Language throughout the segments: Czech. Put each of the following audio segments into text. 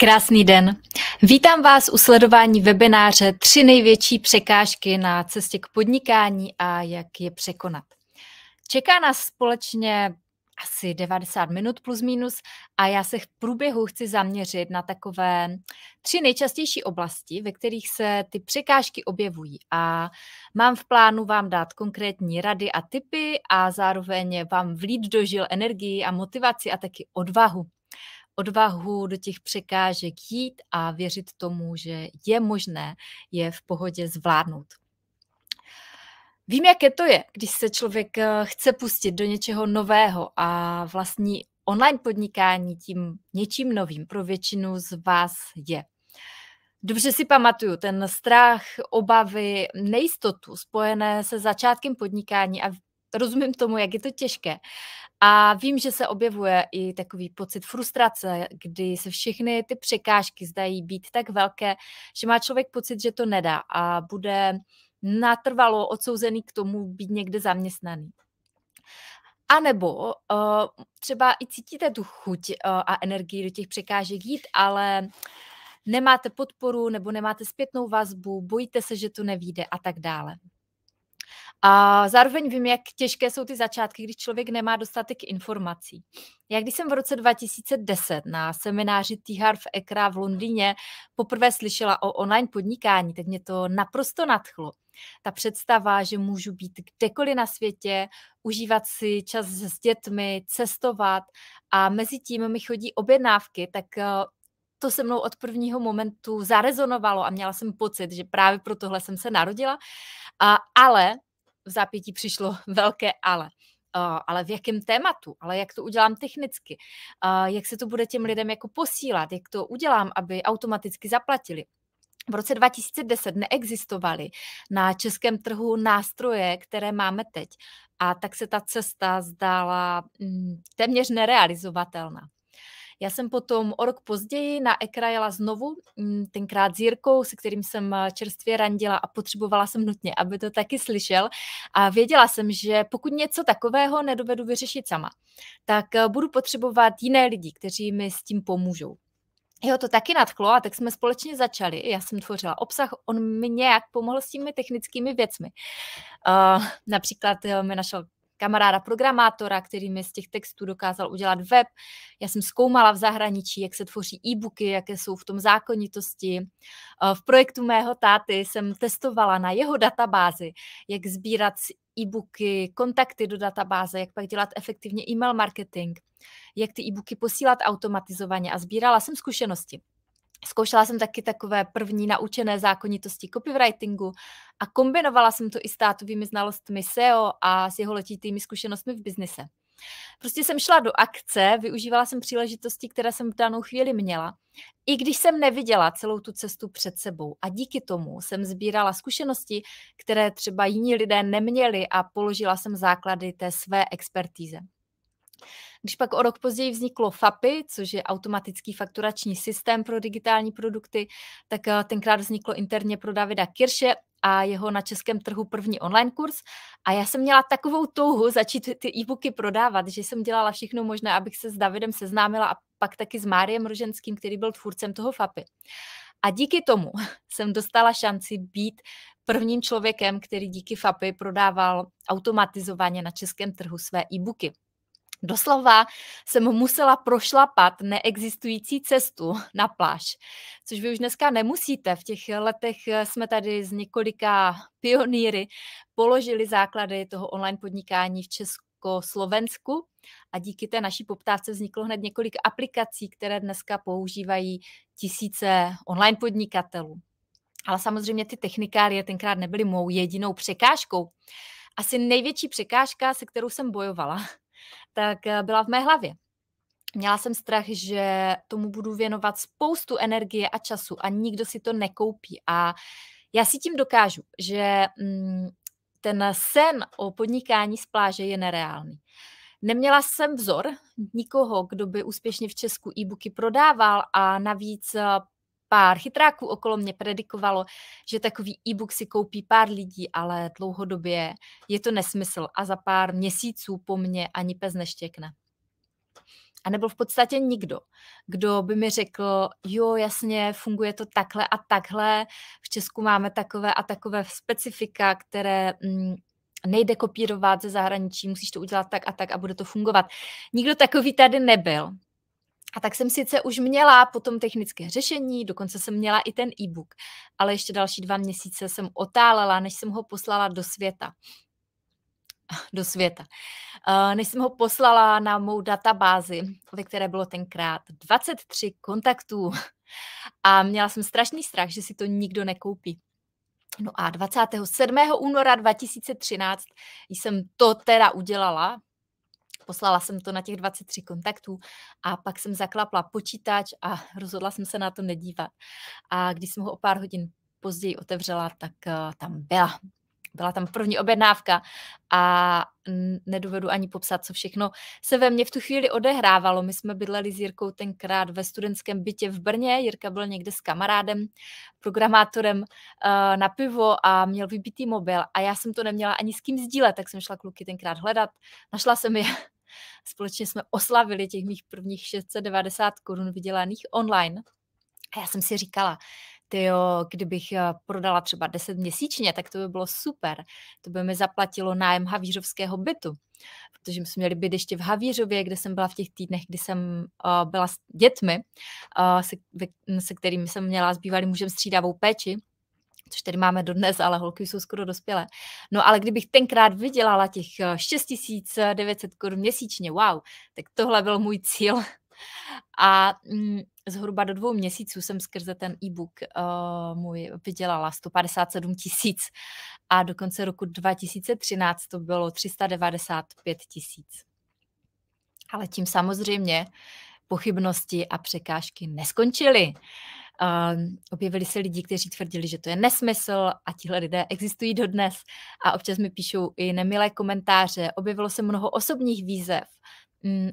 Krásný den. Vítám vás u sledování webináře Tři největší překážky na cestě k podnikání a jak je překonat. Čeká nás společně asi 90 minut plus minus a já se v průběhu chci zaměřit na takové tři nejčastější oblasti, ve kterých se ty překážky objevují a mám v plánu vám dát konkrétní rady a tipy a zároveň vám vlít do žil energii a motivaci a taky odvahu odvahu do těch překážek jít a věřit tomu, že je možné je v pohodě zvládnout. Vím, jaké to je, když se člověk eh, chce pustit do něčeho nového a vlastní online podnikání tím něčím novým pro většinu z vás je. Dobře si pamatuju ten strach, obavy, nejistotu spojené se začátkem podnikání a rozumím tomu, jak je to těžké. A vím, že se objevuje i takový pocit frustrace, kdy se všechny ty překážky zdají být tak velké, že má člověk pocit, že to nedá a bude natrvalo odsouzený k tomu být někde zaměstnaný. A nebo uh, třeba i cítíte tu chuť uh, a energii do těch překážek jít, ale nemáte podporu nebo nemáte zpětnou vazbu, bojíte se, že to nevíde a tak dále. A zároveň vím, jak těžké jsou ty začátky, když člověk nemá dostatek informací. Já když jsem v roce 2010 na semináři T. v Ekra v Londýně poprvé slyšela o online podnikání, tak mě to naprosto nadchlo. Ta představa, že můžu být kdekoliv na světě, užívat si čas s dětmi, cestovat a mezi tím mi chodí objednávky, tak eh, to se mnou od prvního momentu zarezonovalo a měla jsem pocit, že právě pro tohle jsem se narodila. A, ale v zápětí přišlo velké ale. Eh, ale v jakém tématu, ale jak to udělám technicky, eh, jak se to bude těm lidem jako posílat, jak to udělám, aby automaticky zaplatili. V roce 2010 neexistovaly na českém trhu nástroje, které máme teď. A tak se ta cesta zdála mm, téměř nerealizovatelná. Já jsem potom o rok později na Ekra jela znovu, mm, tenkrát s Jirkou, se kterým jsem eh, čerstvě randila a potřebovala jsem nutně, aby to taky slyšel. A věděla jsem, že pokud něco takového nedovedu vyřešit sama, tak eh, budu potřebovat jiné lidi, kteří mi s tím pomůžou. Jo, to taky nadchlo a tak jsme společně začali. Já jsem tvořila obsah, on mi nějak pomohl s těmi technickými věcmi. Uh, například jo, mi našel kamaráda programátora, který mi z těch textů dokázal udělat web. Já jsem zkoumala v zahraničí, jak se tvoří e-booky, jaké jsou v tom zákonitosti. Eh, v projektu mého táty jsem testovala na jeho databázi, jak sbírat e-booky, kontakty do databáze, jak pak dělat efektivně e-mail marketing, jak ty e-booky posílat automatizovaně a sbírala jsem zkušenosti. Zkoušela jsem taky takové první naučené zákonitosti copywritingu a kombinovala jsem to i s tátovými znalostmi SEO a s jeho letitými zkušenostmi v biznise. Prostě jsem šla do akce, využívala jsem příležitosti, které jsem v danou chvíli měla, i když jsem neviděla celou tu cestu před sebou. A díky tomu jsem sbírala zkušenosti, které třeba jiní lidé neměli a položila jsem základy té své expertíze. Když pak o rok později vzniklo FAPI, což je automatický fakturační systém pro digitální produkty, tak eh, tenkrát vzniklo interně pro Davida Kirše a jeho na českém trhu první online kurz. A já jsem měla takovou touhu začít ty e-booky prodávat, že jsem dělala všechno možné, abych se s Davidem seznámila a pak taky s Máriem Roženským, který byl tvůrcem toho FAPI. A díky tomu jsem dostala šanci být prvním člověkem, který díky FAPI prodával automatizovaně na českém trhu své e-booky. Doslova jsem musela prošlapat neexistující cestu na pláž, což vy už dneska nemusíte. V těch letech eh, jsme tady z několika pionýry položili základy toho online podnikání v Česko-Slovensku a díky té naší poptávce vzniklo hned několik aplikací, které dneska používají tisíce online podnikatelů. Ale samozřejmě ty technikálie tenkrát nebyly mou jedinou překážkou. Asi největší překážka, se kterou jsem bojovala, tak eh, byla v mé hlavě. Měla jsem strach, že tomu budu věnovat spoustu energie a času a nikdo si to nekoupí. A já si tím dokážu, že mm, ten sen o podnikání z pláže je nereálný. Neměla jsem vzor nikoho, kdo by úspěšně v Česku e-booky prodával a navíc eh, pár chytráků okolo mě predikovalo, že takový e-book si koupí pár lidí, ale dlouhodobě je to nesmysl a za pár měsíců po mně ani pes neštěkne. A nebyl v podstatě nikdo, kdo by mi řekl, jo, jasně, funguje to takhle a takhle, v Česku máme takové a takové specifika, které mm, nejde kopírovat ze zahraničí, musíš to udělat tak a tak a bude to fungovat. Nikdo takový tady nebyl. A tak jsem sice už měla potom technické řešení, dokonce jsem měla i ten e-book, ale ještě další dva měsíce jsem otálela, než jsem ho poslala do světa. Do světa. Eh, než jsem ho poslala na mou databázi, ve které bylo tenkrát 23 kontaktů a měla jsem strašný strach, že si to nikdo nekoupí. No a 27. února 2013 jsem to teda udělala, poslala jsem to na těch 23 kontaktů a pak jsem zaklapla počítač a rozhodla jsem se na to nedívat. A když jsem ho o pár hodin později otevřela, tak eh, tam byla. Byla tam první objednávka a nedovedu ani popsat, co všechno se ve mně v tu chvíli odehrávalo. My jsme bydleli s Jirkou tenkrát ve studentském bytě v Brně. Jirka byl někde s kamarádem, programátorem eh, na pivo a měl vybitý mobil a já jsem to neměla ani s kým sdílet, tak jsem šla kluky tenkrát hledat. Našla jsem je Společně jsme oslavili těch mých prvních 690 korun vydělaných online. A já jsem si říkala, ty jo, kdybych eh, prodala třeba 10 měsíčně, tak to by bylo super. To by mi zaplatilo nájem Havířovského bytu, protože jsme měli být ještě v Havířově, kde jsem byla v těch týdnech, kdy jsem eh, byla s dětmi, eh, se, se kterými jsem měla s bývalým mužem střídavou péči což tady máme dodnes, ale holky jsou skoro dospělé. No ale kdybych tenkrát vydělala těch 6900 eh, eh, korun měsíčně, wow, tak tohle byl můj cíl. A mm, zhruba do dvou měsíců jsem skrze ten e-book uh, můj vydělala 157 tisíc a do konce roku 2013 to bylo 395 tisíc. Ale tím samozřejmě pochybnosti a překážky neskončily. Um, objevili se lidi, kteří tvrdili, že to je nesmysl a tihle lidé existují dodnes a občas mi píšou i nemilé komentáře. Objevilo se mnoho osobních výzev. Mm,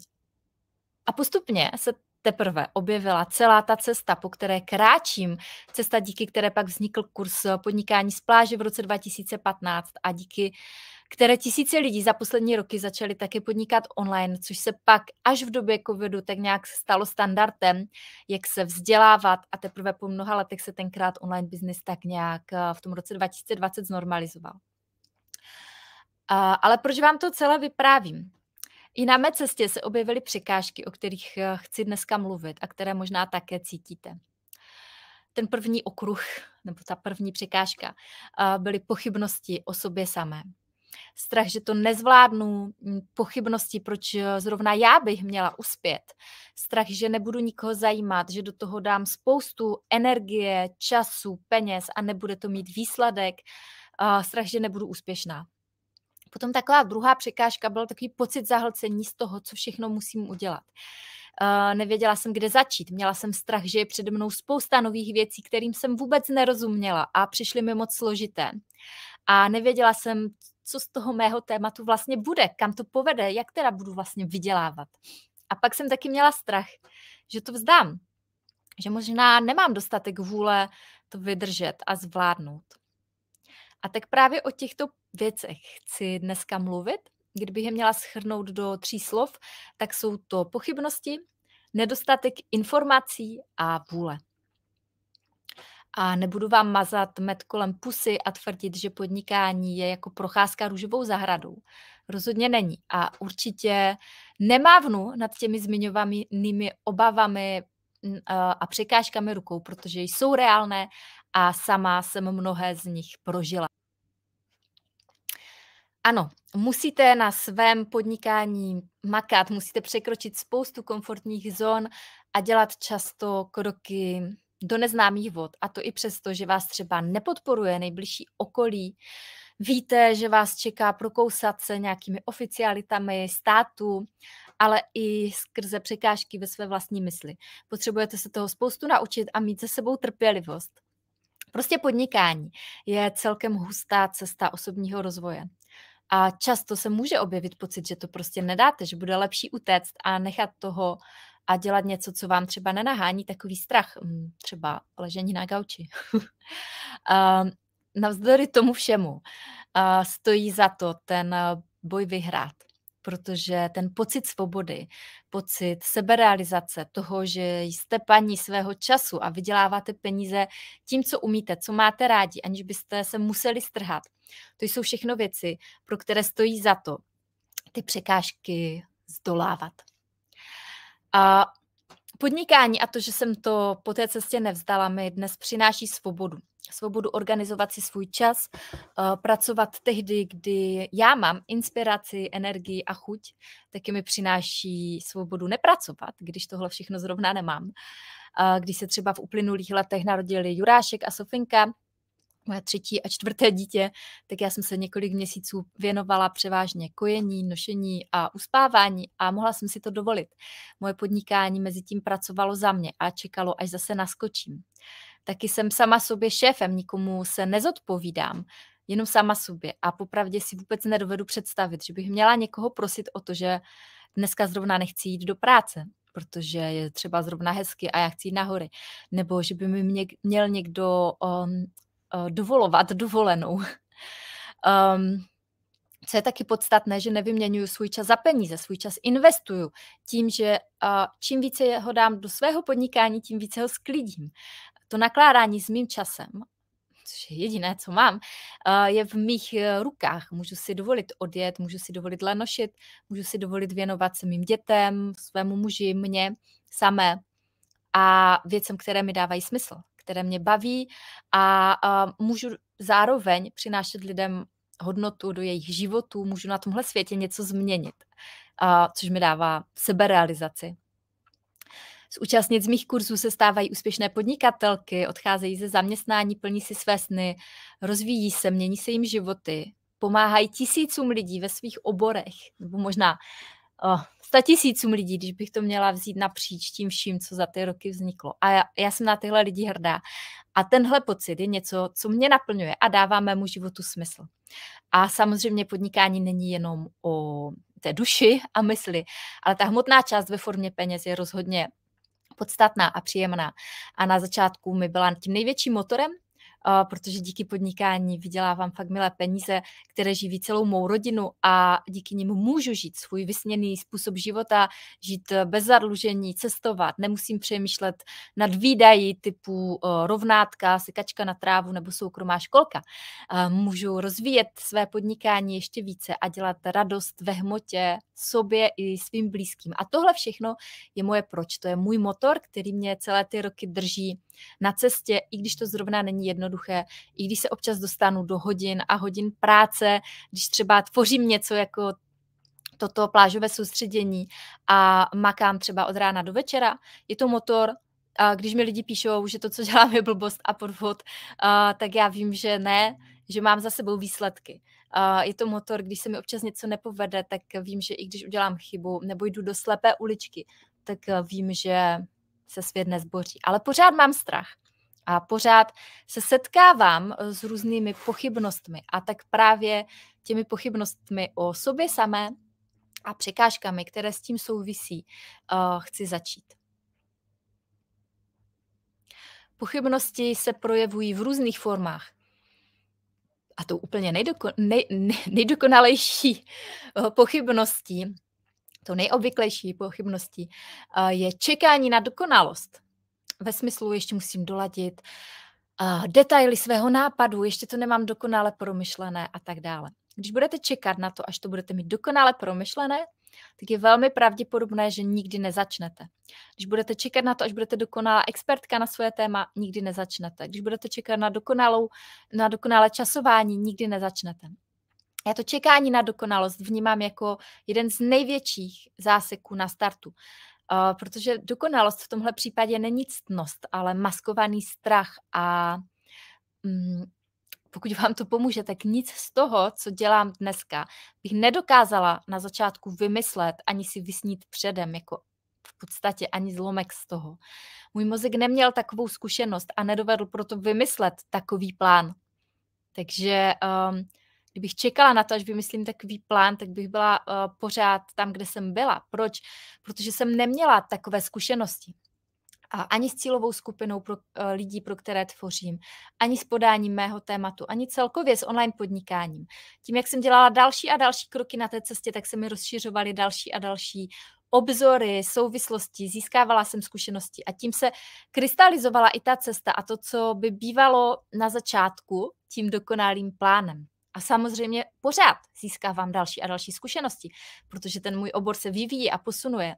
a postupně se teprve objevila celá ta cesta, po které kráčím, cesta, díky které pak vznikl kurz eh, podnikání z pláže v roce 2015 a díky které tisíce lidí za poslední roky začaly také podnikat online, což se pak až v době covidu tak nějak stalo standardem, jak se vzdělávat a teprve po mnoha letech se tenkrát online business tak nějak eh, v tom roce 2020 znormalizoval. Ale proč vám to celé vyprávím? I na mé cestě se objevily překážky, o kterých eh, chci dneska mluvit a které možná také cítíte. Ten první okruh, nebo ta první překážka, eh, byly pochybnosti o sobě samé. Strach, že to nezvládnu, hm, pochybnosti, proč eh, zrovna já bych měla uspět, strach, že nebudu nikoho zajímat, že do toho dám spoustu energie, času, peněz a nebude to mít výsledek, strach, že nebudu úspěšná. Potom taková druhá překážka byl takový pocit zahlcení z toho, co všechno musím udělat. Uh, nevěděla jsem, kde začít. Měla jsem strach, že je přede mnou spousta nových věcí, kterým jsem vůbec nerozuměla a přišly mi moc složité. A nevěděla jsem, co z toho mého tématu vlastně bude, kam to povede, jak teda budu vlastně vydělávat. A pak jsem taky měla strach, že to vzdám, že možná nemám dostatek vůle to vydržet a zvládnout. A tak právě o těchto věcech chci dneska mluvit. Kdybych je měla schrnout do tří slov, tak jsou to pochybnosti, nedostatek informací a vůle. A nebudu vám mazat med kolem pusy a tvrdit, že podnikání je jako procházka růžovou zahradou. Rozhodně není. A určitě nemávnu nad těmi zmiňovanými obavami a překážkami rukou, protože jsou reálné a sama jsem mnohé z nich prožila. Ano, musíte na svém podnikání makat, musíte překročit spoustu komfortních zón a dělat často kroky do neznámých vod. A to i přesto, že vás třeba nepodporuje nejbližší okolí. Víte, že vás čeká prokousat se nějakými oficialitami státu, ale i skrze překážky ve své vlastní mysli. Potřebujete se toho spoustu naučit a mít ze sebou trpělivost. Prostě podnikání je celkem hustá cesta osobního rozvoje. A často se může objevit pocit, že to prostě nedáte, že bude lepší utéct a nechat toho a dělat něco, co vám třeba nenahání takový strach, mm, třeba ležení na gauči. Ehm, navzdory tomu všemu stojí za to ten eh, boj vyhrát protože ten pocit svobody, pocit seberealizace, toho, že jste paní svého času a vyděláváte peníze tím, co umíte, co máte rádi, aniž byste se museli strhat. To jsou všechno věci, pro které stojí za to ty překážky zdolávat. A Podnikání a to, že jsem to po té cestě nevzdala, mi dnes přináší svobodu. Svobodu organizovat si svůj čas, eh, pracovat tehdy, kdy já mám inspiraci, energii a chuť, taky mi přináší svobodu nepracovat, když tohle všechno zrovna nemám. Eh, když se třeba v uplynulých letech narodili Jurášek a Sofinka, moje třetí a čtvrté dítě, tak já jsem se několik měsíců věnovala převážně kojení, nošení a uspávání a mohla jsem si to dovolit. Moje podnikání mezi tím pracovalo za mě a čekalo, až zase naskočím. Taky jsem sama sobě šéfem, nikomu se nezodpovídám, jenom sama sobě a popravdě si vůbec nedovedu představit, že bych měla někoho prosit o to, že dneska zrovna nechci jít do práce, protože je třeba zrovna hezky a já chci jít nahory. Nebo že by mi měl někdo um, Eh, dovolovat dovolenou. Um, co je taky podstatné, že nevyměňuju svůj čas za peníze, svůj čas investuju tím, že uh, čím více ho dám do svého podnikání, tím více ho sklidím. To nakládání s mým časem, což je jediné, co mám, uh, je v mých eh, rukách. Můžu si dovolit odjet, můžu si dovolit lenošit, můžu si dovolit věnovat se mým dětem, svému muži, mně samé a věcem, které mi dávají smysl které mě baví a, můžu zároveň přinášet lidem hodnotu do jejich životů, můžu na tomhle světě něco změnit, což mi dává seberealizaci. Z účastnic mých kurzů se stávají úspěšné podnikatelky, odcházejí ze zaměstnání, plní si své sny, rozvíjí se, mění se jim životy, pomáhají tisícům lidí ve svých oborech, nebo možná oh, tisícům lidí, když bych to měla vzít napříč tím vším, co za ty roky vzniklo. A já, já jsem na tyhle lidi hrdá. A tenhle pocit je něco, co mě naplňuje a dává mému životu smysl. A samozřejmě podnikání není jenom o té duši a mysli, ale ta hmotná část ve formě peněz je rozhodně podstatná a příjemná. A na začátku mi byla tím největším motorem, protože díky podnikání vydělávám fakt milé peníze, které živí celou mou rodinu a díky nim můžu žít svůj vysněný způsob života, žít eh, bez zadlužení, cestovat, nemusím přemýšlet nad výdají typu eh, rovnátka, sekačka na trávu nebo soukromá školka. Eh, můžu rozvíjet své podnikání ještě více a dělat radost ve hmotě sobě i svým blízkým. A tohle všechno je moje proč, to je můj motor, který mě celé ty roky drží na cestě, i když to zrovna není jednoduché, i když se občas dostanu do hodin a hodin práce, když třeba tvořím něco jako toto plážové soustředění a makám třeba od rána do večera, je to motor, když mi lidi píšou, že to, co dělám, je blbost a podvod, tak já vím, že ne, že mám za sebou výsledky. je to motor, když se mi občas něco nepovede, tak vím, že i když udělám chybu nebo jdu do slepé uličky, tak vím, že se svět nezboří. Ale pořád mám strach. A pořád se setkávám eh, s různými pochybnostmi. A tak právě těmi pochybnostmi o sobě samé a překážkami, které s tím souvisí, eh, chci začít. Pochybnosti se projevují v různých formách. A to úplně nejdoko, nej, nej, nejdokonalejší eh, pochybností to nejobvyklejší pochybností je čekání na dokonalost. Ve smyslu ještě musím doladit detaily svého nápadu, ještě to nemám dokonale promyšlené a tak dále. Když budete čekat na to, až to budete mít dokonale promyšlené, tak je velmi pravděpodobné, že nikdy nezačnete. Když budete čekat na to, až budete dokonalá expertka na svoje téma, nikdy nezačnete. Když budete čekat na, dokonalou, na dokonalé časování, nikdy nezačnete. Já to čekání na dokonalost vnímám jako jeden z největších záseků na startu. Uh, protože dokonalost v tomhle případě není ctnost, ale maskovaný strach a mm, pokud vám to pomůže, tak nic z toho, co dělám dneska, bych nedokázala na začátku vymyslet ani si vysnít předem, jako v podstatě ani zlomek z toho. Můj mozek neměl takovou zkušenost a nedovedl proto vymyslet takový plán. Takže um, kdybych čekala na to, až vymyslím takový plán, tak bych byla uh, pořád tam, kde jsem byla. Proč? Protože jsem neměla takové zkušenosti. A ani s cílovou skupinou pro, uh, lidí, pro které tvořím, ani s podáním mého tématu, ani celkově s online podnikáním. Tím, jak jsem dělala další a další kroky na té cestě, tak se mi rozšiřovaly další a další obzory, souvislosti, získávala jsem zkušenosti a tím se krystalizovala i ta cesta a to, co by bývalo na začátku tím dokonalým plánem. A samozřejmě pořád získávám další a další zkušenosti, protože ten můj obor se vyvíjí a posunuje.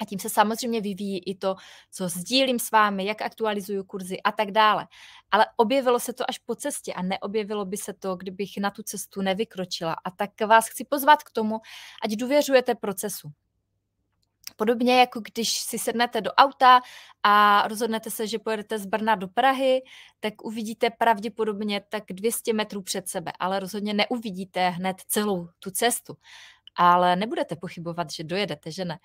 A tím se samozřejmě vyvíjí i to, co sdílím s vámi, jak aktualizuju kurzy a tak dále. Ale objevilo se to až po cestě a neobjevilo by se to, kdybych na tu cestu nevykročila. A tak vás chci pozvat k tomu, ať důvěřujete procesu. Podobně jako když si sednete do auta a rozhodnete se, že pojedete z Brna do Prahy, tak uvidíte pravděpodobně tak 200 metrů před sebe, ale rozhodně neuvidíte hned celou tu cestu. Ale nebudete pochybovat, že dojedete, že ne.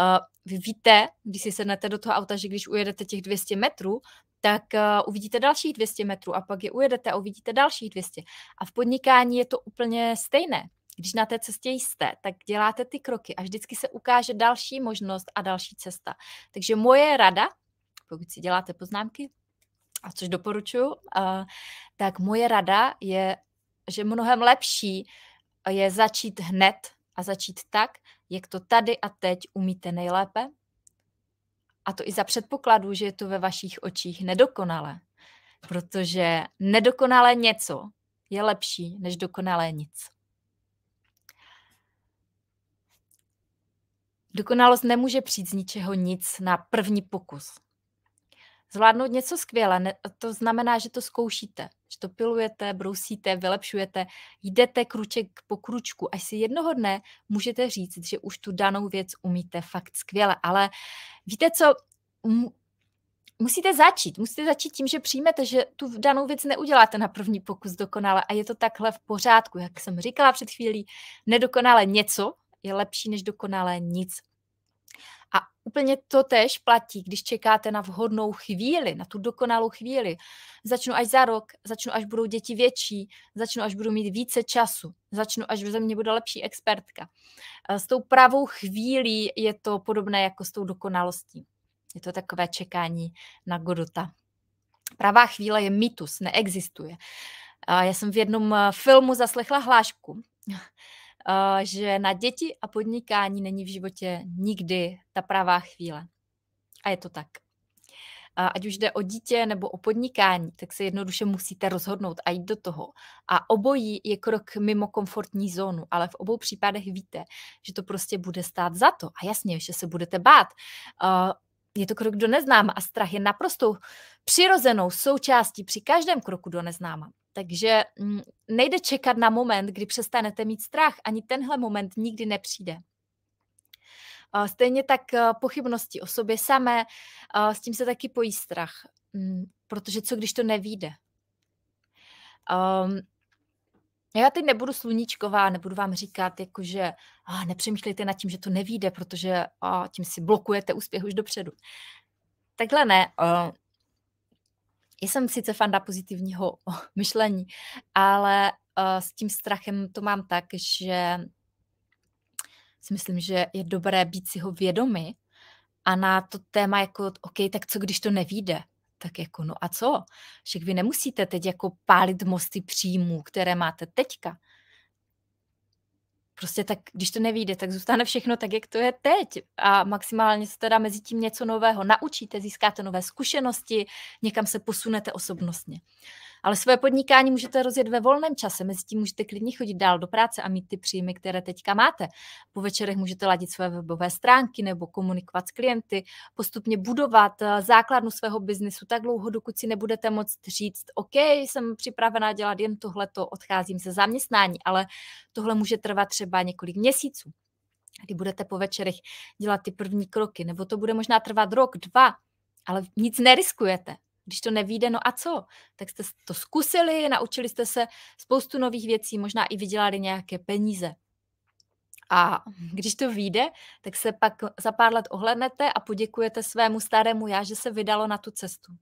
Eh, vy víte, když si sednete do toho auta, že když ujedete těch 200 metrů, tak eh, uvidíte dalších 200 metrů a pak je ujedete a uvidíte dalších 200. A v podnikání je to úplně stejné když na té cestě jste, tak děláte ty kroky a vždycky se ukáže další možnost a další cesta. Takže moje rada, pokud si děláte poznámky, a což doporučuji, tak moje rada je, že mnohem lepší je začít hned a začít tak, jak to tady a teď umíte nejlépe. A to i za předpokladu, že je to ve vašich očích nedokonalé. Protože nedokonalé něco je lepší než dokonalé nic. Dokonalost nemůže přijít z ničeho nic na první pokus. Zvládnout něco skvěle, ne, to znamená, že to zkoušíte, že to pilujete, brousíte, vylepšujete, jdete kruček po kručku, až si jednoho dne můžete říct, že už tu danou věc umíte fakt skvěle. Ale víte co, musíte začít. Musíte začít tím, že přijmete, že tu danou věc neuděláte na první pokus dokonale a je to takhle v pořádku. Jak jsem říkala před chvílí, nedokonale něco je lepší než dokonalé nic. A úplně to tež platí, když čekáte na vhodnou chvíli, na tu dokonalou chvíli. Začnu až za rok, začnu až budou děti větší, začnu až budu mít více času, začnu až ze země bude lepší expertka. S tou pravou chvílí je to podobné jako s tou dokonalostí. Je to takové čekání na Godota. Pravá chvíle je mýtus, neexistuje. Já jsem v jednom eh, filmu zaslechla hlášku, Eh, že na děti a podnikání není v životě nikdy ta pravá chvíle. A je to tak. Ať už jde o dítě nebo o podnikání, tak se jednoduše musíte rozhodnout a jít do toho. A obojí je krok mimo komfortní zónu, ale v obou případech víte, že to prostě bude stát za to. A jasně, že se budete bát eh, je to krok do neznáma a strach je naprosto přirozenou součástí při každém kroku do neznáma. Takže mm, nejde čekat na moment, kdy přestanete mít strach. Ani tenhle moment nikdy nepřijde. Stejně tak e, pochybnosti o sobě samé, e, s tím se taky pojí strach, mm, protože co když to nevíde? Ehm, já teď nebudu sluníčková, nebudu vám říkat, jakože nepřemýšlejte nad tím, že to nevíde, protože tím si blokujete úspěch už dopředu. Takhle ne. E, jsem sice fanda pozitivního myšlení, ale uh, s tím strachem to mám tak, že si myslím, že je dobré být si ho vědomi a na to téma jako, OK, tak co když to nevíde? Tak jako, no a co? Však vy nemusíte teď jako pálit mosty příjmů, které máte teďka prostě tak, když to nevíde, tak zůstane všechno tak, jak to je teď. A maximálně se teda mezi tím něco nového naučíte, získáte nové zkušenosti, někam se posunete osobnostně. Ale své podnikání můžete rozjet ve volném čase, mezi tím můžete klidně chodit dál do práce a mít ty příjmy, které teďka máte. Po večerech můžete ladit své webové stránky nebo komunikovat s klienty, postupně budovat eh, základnu svého biznesu tak dlouho, dokud si nebudete moct říct, OK, jsem připravená dělat jen tohleto, odcházím se zaměstnání, ale tohle může trvat třeba několik měsíců kdy budete po večerech dělat ty první kroky, nebo to bude možná trvat rok, dva, ale nic neriskujete. Když to nevíde, no a co? Tak jste to zkusili, naučili jste se spoustu nových věcí, možná i vydělali nějaké peníze. A když to vyjde, tak se pak za pár let ohlednete a poděkujete svému starému já, že se vydalo na tu cestu.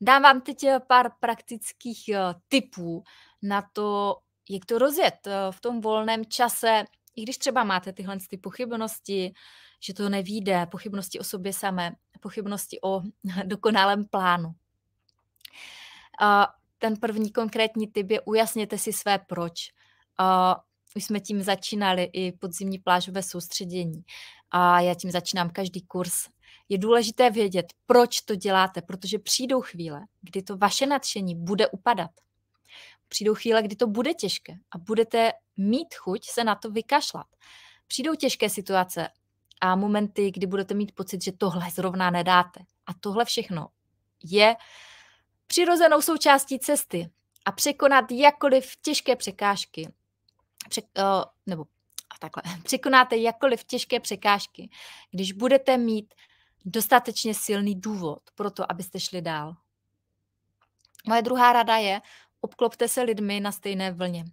Dám vám teď eh, pár praktických eh, tipů na to, jak to rozjet eh, v tom volném čase, i když třeba máte tyhle ty pochybnosti, že to nevíde, pochybnosti o sobě samé, pochybnosti o dokonalém plánu. Ten první konkrétní typ je ujasněte si své proč. Už jsme tím začínali i podzimní plážové soustředění. A já tím začínám každý kurz. Je důležité vědět, proč to děláte, protože přijdou chvíle, kdy to vaše nadšení bude upadat. Přijdou chvíle, kdy to bude těžké a budete mít chuť se na to vykašlat. Přijdou těžké situace a momenty, kdy budete mít pocit, že tohle zrovna nedáte. A tohle všechno je přirozenou součástí cesty a překonat jakkoliv těžké překážky, pře, uh, nebo takhle, překonáte jakkoliv těžké překážky, když budete mít dostatečně silný důvod pro to, abyste šli dál. Moje druhá rada je, obklopte se lidmi na stejné vlně.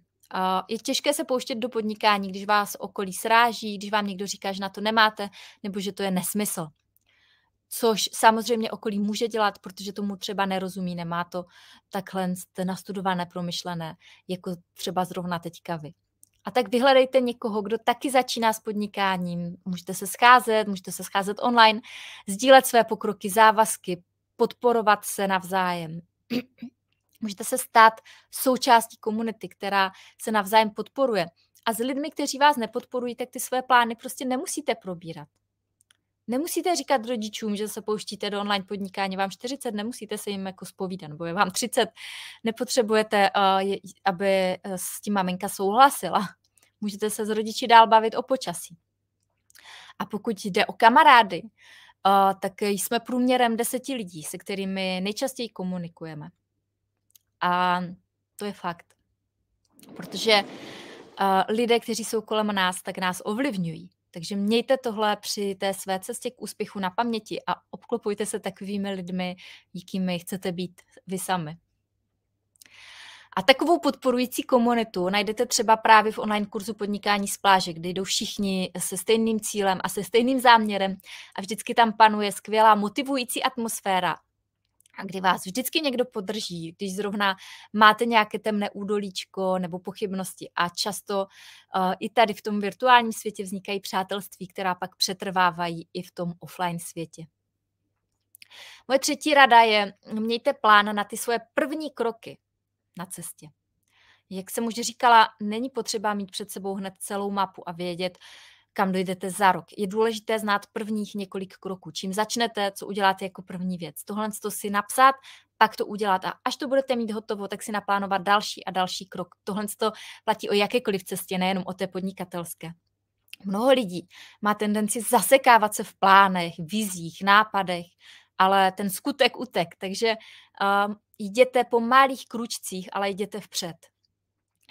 Je těžké se pouštět do podnikání, když vás okolí sráží, když vám někdo říká, že na to nemáte, nebo že to je nesmysl. Což samozřejmě okolí může dělat, protože tomu třeba nerozumí, nemá to takhle nastudované, promyšlené, jako třeba zrovna teďka vy. A tak vyhledejte někoho, kdo taky začíná s podnikáním. Můžete se scházet, můžete se scházet online, sdílet své pokroky, závazky, podporovat se navzájem. Můžete se stát součástí komunity, která se navzájem podporuje. A s lidmi, kteří vás nepodporují, tak ty své plány prostě nemusíte probírat. Nemusíte říkat rodičům, že se pouštíte do online podnikání, vám 40, nemusíte se jim jako spovídat, nebo je vám 30, nepotřebujete, eh, aby eh, s tím maminka souhlasila. Můžete se s rodiči dál bavit o počasí. A pokud jde o kamarády, eh, tak jsme průměrem deseti lidí, se kterými nejčastěji komunikujeme. A to je fakt. Protože uh, lidé, kteří jsou kolem nás, tak nás ovlivňují. Takže mějte tohle při té své cestě k úspěchu na paměti a obklopujte se takovými lidmi, jakými chcete být vy sami. A takovou podporující komunitu najdete třeba právě v online kurzu Podnikání z pláže, kde jdou všichni se stejným cílem a se stejným záměrem a vždycky tam panuje skvělá motivující atmosféra a kdy vás vždycky někdo podrží, když zrovna máte nějaké temné údolíčko nebo pochybnosti a často uh, i tady v tom virtuálním světě vznikají přátelství, která pak přetrvávají i v tom offline světě. Moje třetí rada je, mějte plán na ty svoje první kroky na cestě. Jak jsem už říkala, není potřeba mít před sebou hned celou mapu a vědět, kam dojdete za rok. Je důležité znát prvních několik kroků. Čím začnete, co uděláte jako první věc. Tohle to si napsat, pak to udělat a až to budete mít hotovo, tak si naplánovat další a další krok. Tohle to platí o jakékoliv cestě, nejenom o té podnikatelské. Mnoho lidí má tendenci zasekávat se v plánech, vizích, nápadech, ale ten skutek utek, takže um, jděte po malých kručcích, ale jděte vpřed.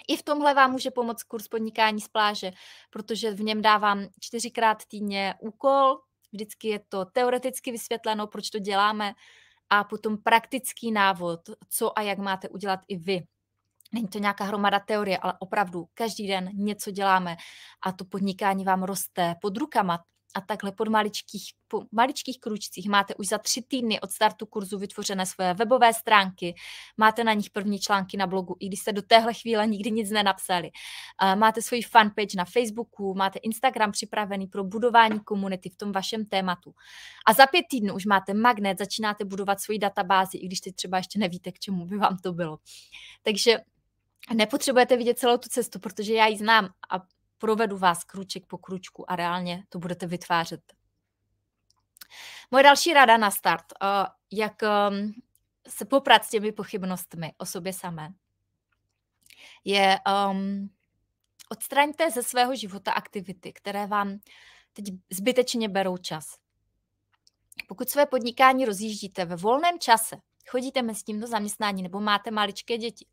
I v tomhle vám může pomoct kurz podnikání z pláže, protože v něm dávám čtyřikrát týdně úkol, vždycky je to teoreticky vysvětleno, proč to děláme, a potom praktický návod, co a jak máte udělat i vy. Není to nějaká hromada teorie, ale opravdu každý den něco děláme a to podnikání vám roste pod rukama a takhle pod maličkých, po maličkých kručcích máte už za tři týdny od startu kurzu vytvořené svoje webové stránky, máte na nich první články na blogu, i když jste do téhle chvíle nikdy nic nenapsali. Máte svoji fanpage na Facebooku, máte Instagram připravený pro budování komunity v tom vašem tématu. A za pět týdnů už máte magnet, začínáte budovat svoji databázi, i když teď třeba ještě nevíte, k čemu by vám to bylo. Takže nepotřebujete vidět celou tu cestu, protože já ji znám a provedu vás kruček po kručku a reálně to budete vytvářet. Moje další rada na start, eh, jak ehm, se poprat s těmi pochybnostmi o sobě samé, je um, odstraňte ze svého života aktivity, které vám teď zbytečně berou čas. Pokud své podnikání rozjíždíte ve volném čase, chodíte mezi tím do zaměstnání nebo máte maličké děti,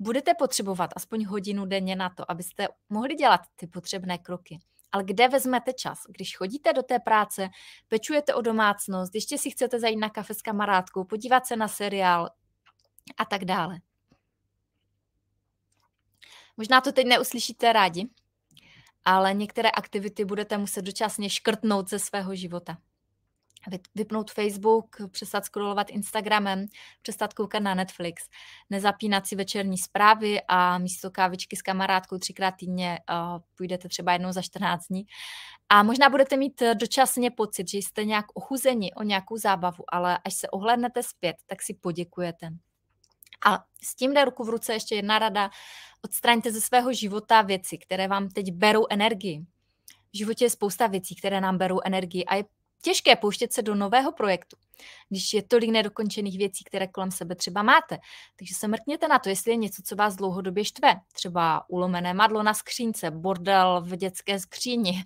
budete potřebovat aspoň hodinu denně na to, abyste mohli dělat ty potřebné kroky. Ale kde vezmete čas? Když chodíte do té práce, pečujete o domácnost, ještě si chcete zajít na kafe s kamarádkou, podívat se na seriál a tak dále. Možná to teď neuslyšíte rádi, ale některé aktivity budete muset dočasně škrtnout ze svého života vypnout Facebook, přestat scrollovat Instagramem, přestat koukat na Netflix, nezapínat si večerní zprávy a místo kávičky s kamarádkou třikrát týdně uh, půjdete třeba jednou za 14 dní. A možná budete mít eh, dočasně pocit, že jste nějak ochuzeni o nějakou zábavu, ale až se ohlednete zpět, tak si poděkujete. A s tím jde ruku v ruce ještě jedna rada. Odstraňte ze svého života věci, které vám teď berou energii. V životě je spousta věcí, které nám berou energii a je těžké pouštět se do nového projektu, když je tolik nedokončených věcí, které kolem sebe třeba máte. Takže se mrkněte na to, jestli je něco, co vás dlouhodobě štve. Třeba ulomené madlo na skřínce, bordel v dětské skříni,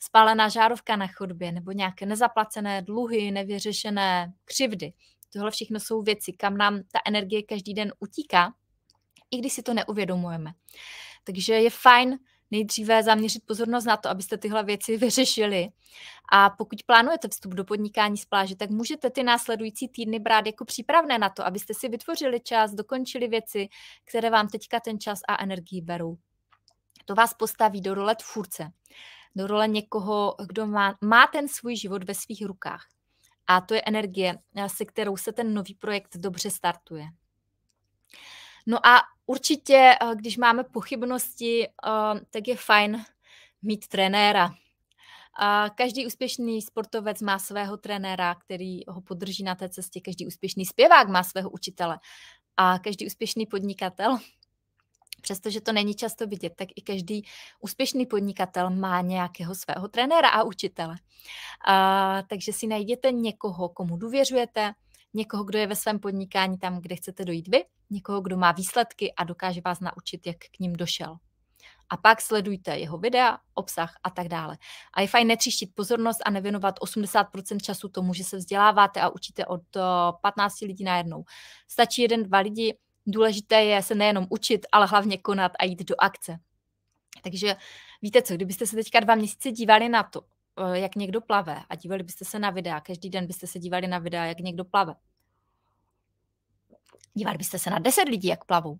spálená žárovka na chodbě nebo nějaké nezaplacené dluhy, nevyřešené křivdy. Tohle všechno jsou věci, kam nám ta energie každý den utíká, i když si to neuvědomujeme. Takže je fajn nejdříve zaměřit pozornost na to, abyste tyhle věci vyřešili. A pokud plánujete vstup do podnikání z pláže, tak můžete ty následující týdny brát jako přípravné na to, abyste si vytvořili čas, dokončili věci, které vám teďka ten čas a energii berou. To vás postaví do role tvůrce, do role někoho, kdo má, má ten svůj život ve svých rukách. A to je energie, se kterou se ten nový projekt dobře startuje. No a určitě, eh, když máme pochybnosti, eh, tak je fajn mít trenéra. Každý úspěšný sportovec má svého trenéra, který ho podrží na té cestě. Každý úspěšný zpěvák má svého učitele. A každý úspěšný podnikatel, přestože to není často vidět, tak i každý úspěšný podnikatel má nějakého svého trenéra a učitele. A, takže si najděte někoho, komu důvěřujete, někoho, kdo je ve svém podnikání tam, kde chcete dojít vy, někoho, kdo má výsledky a dokáže vás naučit, jak k ním došel. A pak sledujte jeho videa, obsah a tak dále. A je fajn netříštit pozornost a nevěnovat 80% času tomu, že se vzděláváte a učíte od 15 eh, lidí najednou. Stačí jeden, dva lidi, důležité je se nejenom učit, ale hlavně konat a jít do akce. Takže víte co, kdybyste se teďka dva měsíce dívali na to, Eh, jak někdo plave a dívali byste se na videa, každý den byste se dívali na videa, jak někdo plave. Dívali byste se na deset lidí, jak plavou.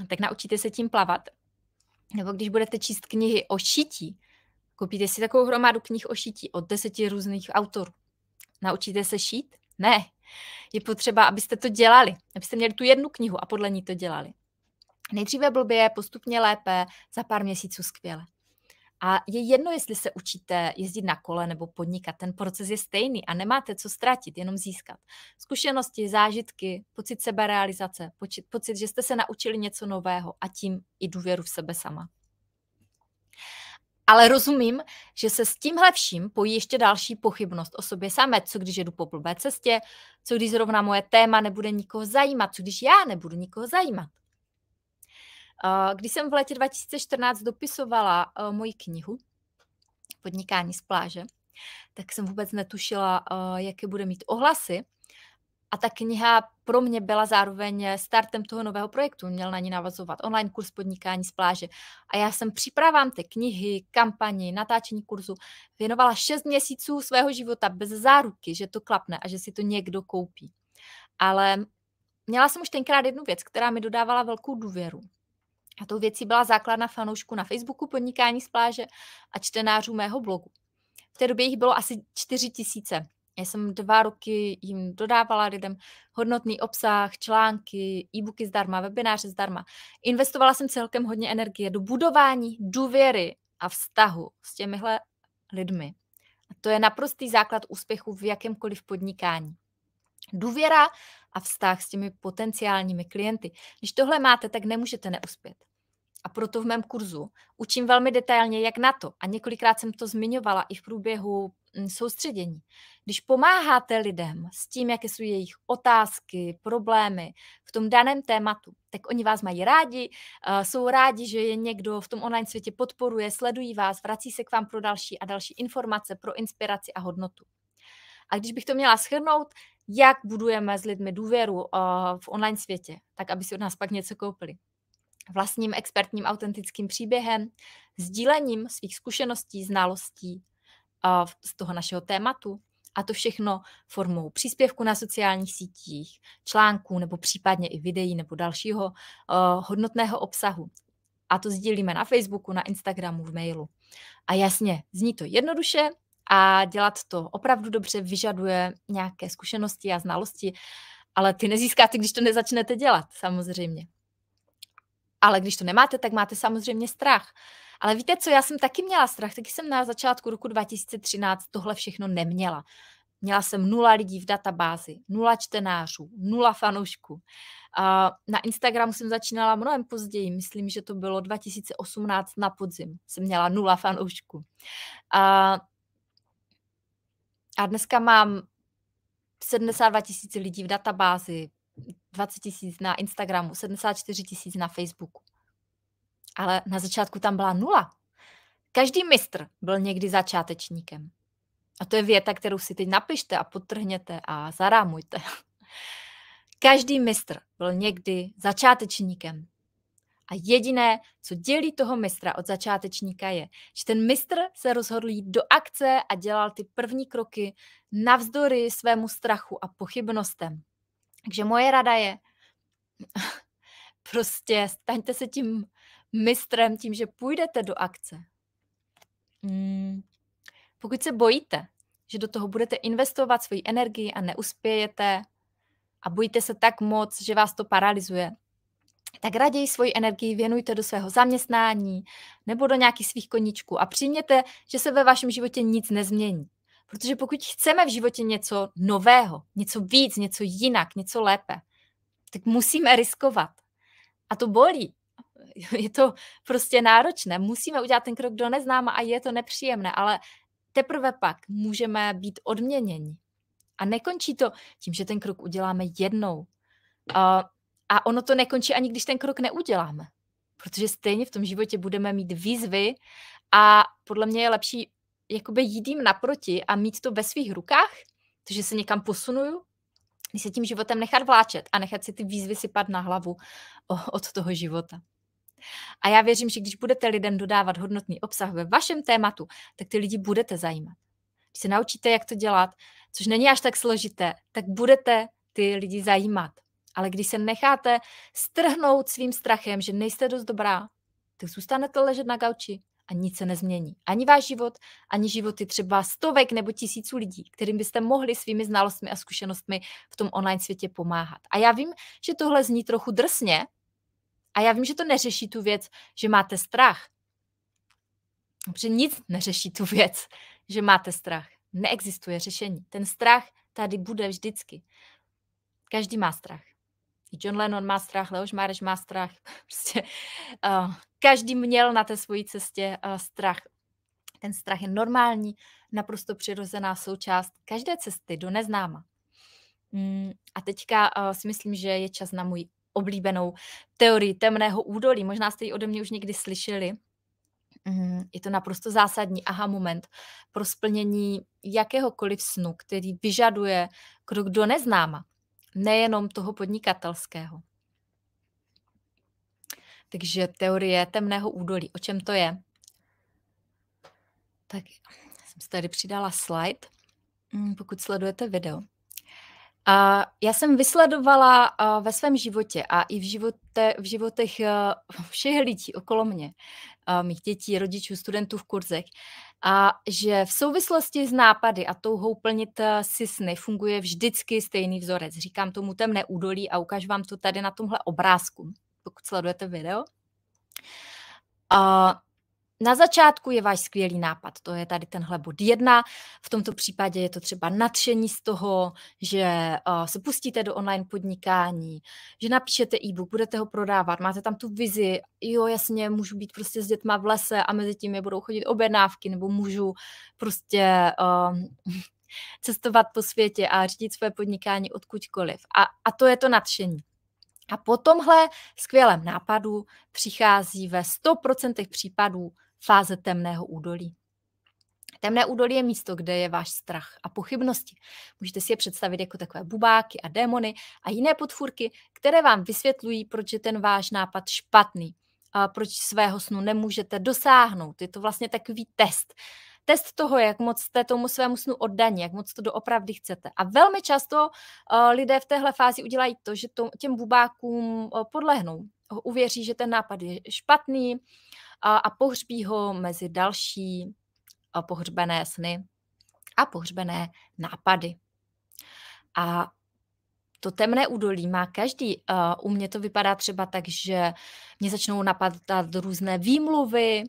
No, tak naučíte se tím plavat. Nebo když budete číst knihy o šití, koupíte si takovou hromadu knih o šití od deseti různých autorů. Naučíte se šít? Ne. Je potřeba, abyste to dělali. Abyste měli tu jednu knihu a podle ní to dělali. Nejdříve blbě, postupně lépe, za pár měsíců skvěle. A je jedno, jestli se učíte jezdit na kole nebo podnikat, ten proces je stejný a nemáte co ztratit, jenom získat. Zkušenosti, zážitky, pocit seberealizace, pocit, pocit, že jste se naučili něco nového a tím i důvěru v sebe sama. Ale rozumím, že se s tímhle vším pojí ještě další pochybnost o sobě samé. Co když jedu po blbé cestě, co když zrovna moje téma nebude nikoho zajímat, co když já nebudu nikoho zajímat. Eh, když jsem v létě 2014 dopisovala eh, moji knihu Podnikání z pláže, tak jsem vůbec netušila, eh, jaké bude mít ohlasy. A ta kniha pro mě byla zároveň startem toho nového projektu. Měl na ní navazovat online kurz podnikání z pláže. A já jsem přípravám té knihy, kampani, natáčení kurzu věnovala 6 měsíců svého života bez záruky, že to klapne a že si to někdo koupí. Ale měla jsem už tenkrát jednu věc, která mi dodávala velkou důvěru. A tou věcí byla základna fanoušku na Facebooku Podnikání z pláže a čtenářů mého blogu. V té době jich bylo asi 4 tisíce. Já jsem dva roky jim dodávala lidem hodnotný obsah, články, e-booky zdarma, webináře zdarma. Investovala jsem celkem hodně energie do budování důvěry a vztahu s těmihle lidmi. A to je naprostý základ úspěchu v jakémkoliv podnikání důvěra a vztah s těmi potenciálními klienty. Když tohle máte, tak nemůžete neuspět. A proto v mém kurzu učím velmi detailně, jak na to. A několikrát jsem to zmiňovala i v průběhu mm, soustředění. Když pomáháte lidem s tím, jaké jsou jejich otázky, problémy v tom daném tématu, tak oni vás mají rádi, eh, jsou rádi, že je někdo v tom online světě podporuje, sledují vás, vrací se k vám pro další a další informace, pro inspiraci a hodnotu. A když bych to měla schrnout, jak budujeme s lidmi důvěru eh, v online světě, tak aby si od nás pak něco koupili. Vlastním expertním autentickým příběhem, sdílením svých zkušeností, znalostí eh, z toho našeho tématu, a to všechno formou příspěvku na sociálních sítích, článků nebo případně i videí nebo dalšího eh, hodnotného obsahu. A to sdílíme na Facebooku, na Instagramu, v mailu. A jasně, zní to jednoduše, a dělat to opravdu dobře vyžaduje nějaké zkušenosti a znalosti, ale ty nezískáte, když to nezačnete dělat, samozřejmě. Ale když to nemáte, tak máte samozřejmě strach. Ale víte co, já jsem taky měla strach, taky jsem na začátku roku 2013 tohle všechno neměla. Měla jsem nula lidí v databázi, nula čtenářů, nula fanoušků. Na Instagramu jsem začínala mnohem později, myslím, že to bylo 2018 na podzim. Jsem měla nula fanoušků. A dneska mám 72 tisíc lidí v databázi, 20 tisíc na Instagramu, 74 tisíc na Facebooku. Ale na začátku tam byla nula. Každý mistr byl někdy začátečníkem. A to je věta, kterou si teď napište a potrhněte a zarámujte. Každý mistr byl někdy začátečníkem. A jediné, co dělí toho mistra od začátečníka, je, že ten mistr se rozhodl jít do akce a dělal ty první kroky navzdory svému strachu a pochybnostem. Takže moje rada je, prostě staňte se tím mistrem, tím, že půjdete do akce. Hmm. Pokud se bojíte, že do toho budete investovat svoji energii a neuspějete a bojíte se tak moc, že vás to paralizuje, tak raději svoji energii věnujte do svého zaměstnání nebo do nějakých svých koníčků a přijměte, že se ve vašem životě nic nezmění. Protože pokud chceme v životě něco nového, něco víc, něco jinak, něco lépe, tak musíme riskovat. A to bolí. Je to prostě náročné. Musíme udělat ten krok do neznáma a je to nepříjemné, ale teprve pak můžeme být odměněni. A nekončí to tím, že ten krok uděláme jednou. Uh, a ono to nekončí ani když ten krok neuděláme. Protože stejně v tom životě budeme mít výzvy a podle mě je lepší jakoby jít jim naproti a mít to ve svých rukách, takže se někam posunuju, když se tím životem nechat vláčet a nechat si ty výzvy sypat na hlavu od toho života. A já věřím, že když budete lidem dodávat hodnotný obsah ve vašem tématu, tak ty lidi budete zajímat. Když se naučíte, jak to dělat, což není až tak složité, tak budete ty lidi zajímat. Ale když se necháte strhnout svým strachem, že nejste dost dobrá, tak zůstanete ležet na gauči a nic se nezmění. Ani váš život, ani životy třeba stovek nebo tisíců lidí, kterým byste mohli svými znalostmi a zkušenostmi v tom online světě pomáhat. A já vím, že tohle zní trochu drsně, a já vím, že to neřeší tu věc, že máte strach. Protože nic neřeší tu věc, že máte strach. Neexistuje řešení. Ten strach tady bude vždycky. Každý má strach. John Lennon má strach, Leoš Máreš má strach. Prostě uh, každý měl na té svojí cestě uh, strach. Ten strach je normální, naprosto přirozená součást každé cesty do neznáma. Mm, a teďka uh, si myslím, že je čas na můj oblíbenou teorii temného údolí. Možná jste ji ode mě už někdy slyšeli. Mm, je to naprosto zásadní aha moment pro splnění jakéhokoliv snu, který vyžaduje krok do neznáma nejenom toho podnikatelského. Takže teorie temného údolí, o čem to je? Tak jsem si tady přidala slide, mm, pokud sledujete video. A já jsem vysledovala ve svém životě a i v, živote, v životech všech lidí okolo mě mých dětí, rodičů, studentů v kurzech. A že v souvislosti s nápady a touhou plnit eh, si sny funguje vždycky stejný vzorec. Říkám tomu temné údolí a ukážu vám to tady na tomhle obrázku, pokud sledujete video. A na začátku je váš skvělý nápad, to je tady tenhle bod jedna. V tomto případě je to třeba nadšení z toho, že eh, se pustíte do online podnikání, že napíšete e-book, budete ho prodávat, máte tam tu vizi, jo jasně, můžu být prostě s dětma v lese a mezi tím je budou chodit objednávky, nebo můžu prostě uh, cestovat po světě a řídit své podnikání odkudkoliv. A, a to je to nadšení. A po tomhle skvělém nápadu přichází ve 100% případů fáze temného údolí. Temné údolí je místo, kde je váš strach a pochybnosti. Můžete si je představit jako takové bubáky a démony a jiné potvůrky, které vám vysvětlují, proč je ten váš nápad špatný, a proč svého snu nemůžete dosáhnout. Je to vlastně takový test. Test toho, jak moc jste tomu svému snu oddaní, jak moc to doopravdy chcete. A velmi často eh, lidé v téhle fázi udělají to, že to, těm bubákům eh, podlehnou, ho uvěří, že ten nápad je špatný a, a pohřbí ho mezi další a pohřbené sny a pohřbené nápady. A to temné údolí má každý. Uh, u mě to vypadá třeba tak, že mě začnou napadat různé výmluvy,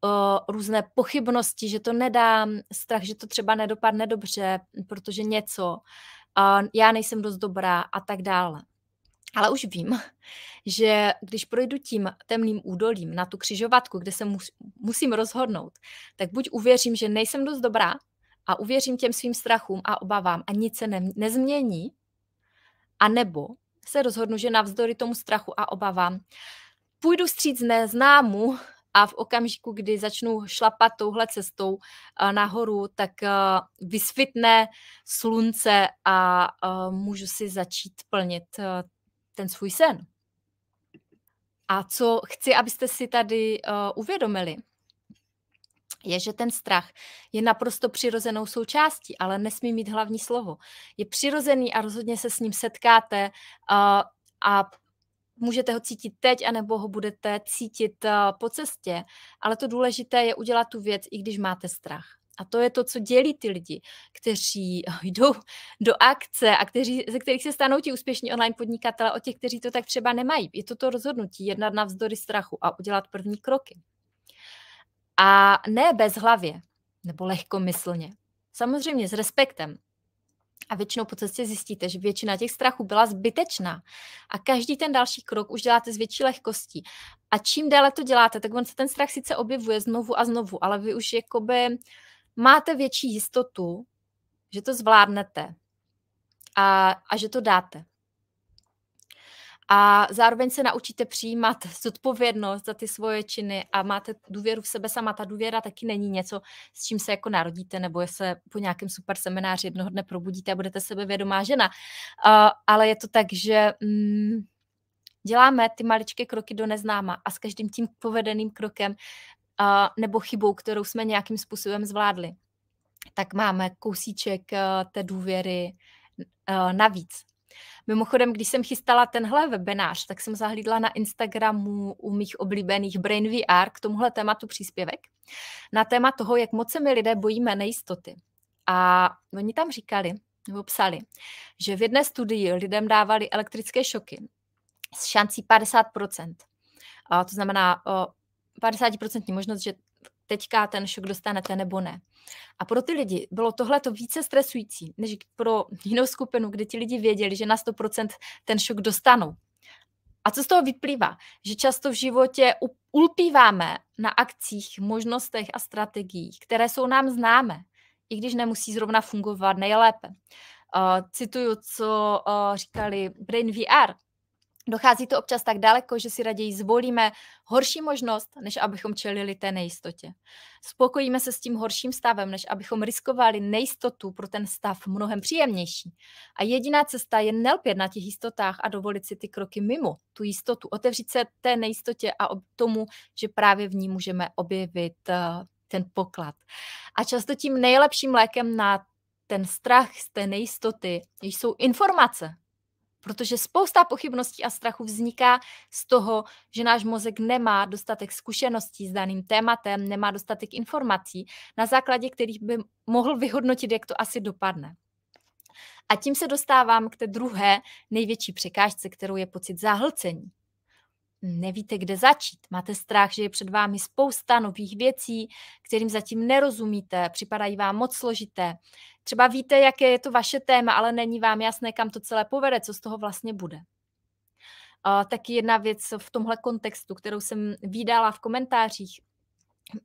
uh, různé pochybnosti, že to nedám, strach, že to třeba nedopadne dobře, protože něco, uh, já nejsem dost dobrá a tak dále. Ale už vím, že když projdu tím temným údolím na tu křižovatku, kde se musím rozhodnout, tak buď uvěřím, že nejsem dost dobrá a uvěřím těm svým strachům a obavám a nic se ne- nezmění, anebo se rozhodnu, že navzdory tomu strachu a obavám půjdu stříc neznámu a v okamžiku, kdy začnu šlapat touhle cestou eh, nahoru, tak eh, vysvitne slunce a eh, můžu si začít plnit ten svůj sen. A co chci, abyste si tady uh, uvědomili, je, že ten strach je naprosto přirozenou součástí, ale nesmí mít hlavní slovo. Je přirozený a rozhodně se s ním setkáte uh, a můžete ho cítit teď, anebo ho budete cítit uh, po cestě, ale to důležité je udělat tu věc, i když máte strach. A to je to, co dělí ty lidi, kteří jdou do akce a kteří, ze kterých se stanou ti úspěšní online podnikatele, od těch, kteří to tak třeba nemají. Je to to rozhodnutí jednat navzdory strachu a udělat první kroky. A ne bez hlavě nebo lehkomyslně. Samozřejmě s respektem. A většinou po cestě zjistíte, že většina těch strachů byla zbytečná. A každý ten další krok už děláte s větší lehkostí. A čím déle to děláte, tak on se ten strach sice objevuje znovu a znovu, ale vy už jakoby máte větší jistotu, že to zvládnete a, a že to dáte. A zároveň se naučíte přijímat zodpovědnost za ty svoje činy a máte důvěru v sebe sama. Ta důvěra taky není něco, s čím se jako narodíte, nebo se po nějakém super semináři jednoho dne probudíte a budete sebevědomá žena. Uh, ale je to tak, že mm, děláme ty maličké kroky do neznáma a s každým tím povedeným krokem nebo chybou, kterou jsme nějakým způsobem zvládli, tak máme kousíček eh, té důvěry eh, navíc. Mimochodem, když jsem chystala tenhle webinář, tak jsem zahlídla na Instagramu u mých oblíbených Brain VR k tomuhle tématu příspěvek na téma toho, jak moc se my lidé bojíme nejistoty. A oni tam říkali, nebo psali, že v jedné studii lidem dávali elektrické šoky s šancí 50%. A to znamená, 50% možnost, že teďka ten šok dostanete nebo ne. A pro ty lidi bylo tohle to více stresující, než pro jinou skupinu, kde ti lidi věděli, že na 100% ten šok dostanou. A co z toho vyplývá? Že často v životě ulpíváme na akcích, možnostech a strategiích, které jsou nám známe, i když nemusí zrovna fungovat nejlépe. Uh, cituju, co uh, říkali Brain VR, Dochází to občas tak daleko, že si raději zvolíme horší možnost, než abychom čelili té nejistotě. Spokojíme se s tím horším stavem, než abychom riskovali nejistotu pro ten stav mnohem příjemnější. A jediná cesta je nelpět na těch jistotách a dovolit si ty kroky mimo tu jistotu, otevřít se té nejistotě a tomu, že právě v ní můžeme objevit eh, ten poklad. A často tím nejlepším lékem na ten strach z té nejistoty jsou informace, Protože spousta pochybností a strachu vzniká z toho, že náš mozek nemá dostatek zkušeností s daným tématem, nemá dostatek informací, na základě kterých by mohl vyhodnotit, jak to asi dopadne. A tím se dostávám k té druhé největší překážce, kterou je pocit zahlcení nevíte, kde začít. Máte strach, že je před vámi spousta nových věcí, kterým zatím nerozumíte, připadají vám moc složité. Třeba víte, jaké je to vaše téma, ale není vám jasné, kam to celé povede, co z toho vlastně bude. A taky jedna věc v tomhle kontextu, kterou jsem vydala v komentářích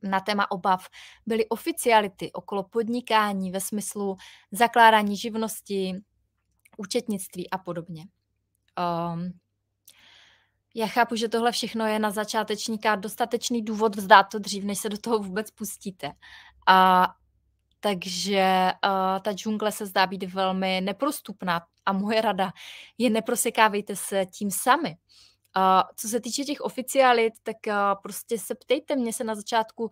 na téma obav, byly oficiality okolo podnikání ve smyslu zakládání živnosti, účetnictví a podobně. Um, já chápu, že tohle všechno je na začátečníka dostatečný důvod vzdát to dřív, než se do toho vůbec pustíte. A, takže uh, ta džungle se zdá být velmi neprostupná a moje rada je neprosekávejte se tím sami. Uh, co se týče těch oficialit, tak uh, prostě se ptejte. Mě se na začátku,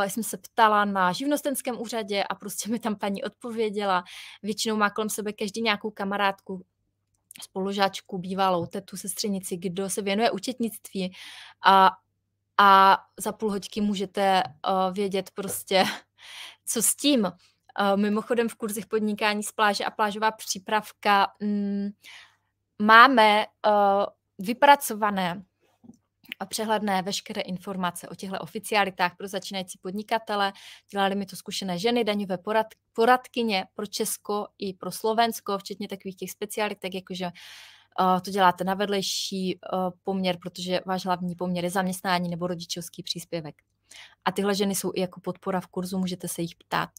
uh, jsem se ptala na živnostenském úřadě a prostě mi tam paní odpověděla. Většinou má kolem sebe každý nějakou kamarádku, spolužáčku, bývalou tetu, sestřenici, kdo se věnuje účetnictví a, a za půl hoďky můžete uh, vědět prostě, co s tím. Uh, mimochodem v kurzech podnikání z pláže a plážová přípravka mm, máme uh, vypracované a přehledné veškeré informace o těchto oficialitách pro začínající podnikatele. Dělali mi to zkušené ženy, daňové porad, poradkyně pro Česko i pro Slovensko, včetně takových těch specialitek, jakože uh, to děláte na vedlejší uh, poměr, protože váš hlavní poměr je zaměstnání nebo rodičovský příspěvek. A tyhle ženy jsou i jako podpora v kurzu, můžete se jich ptát.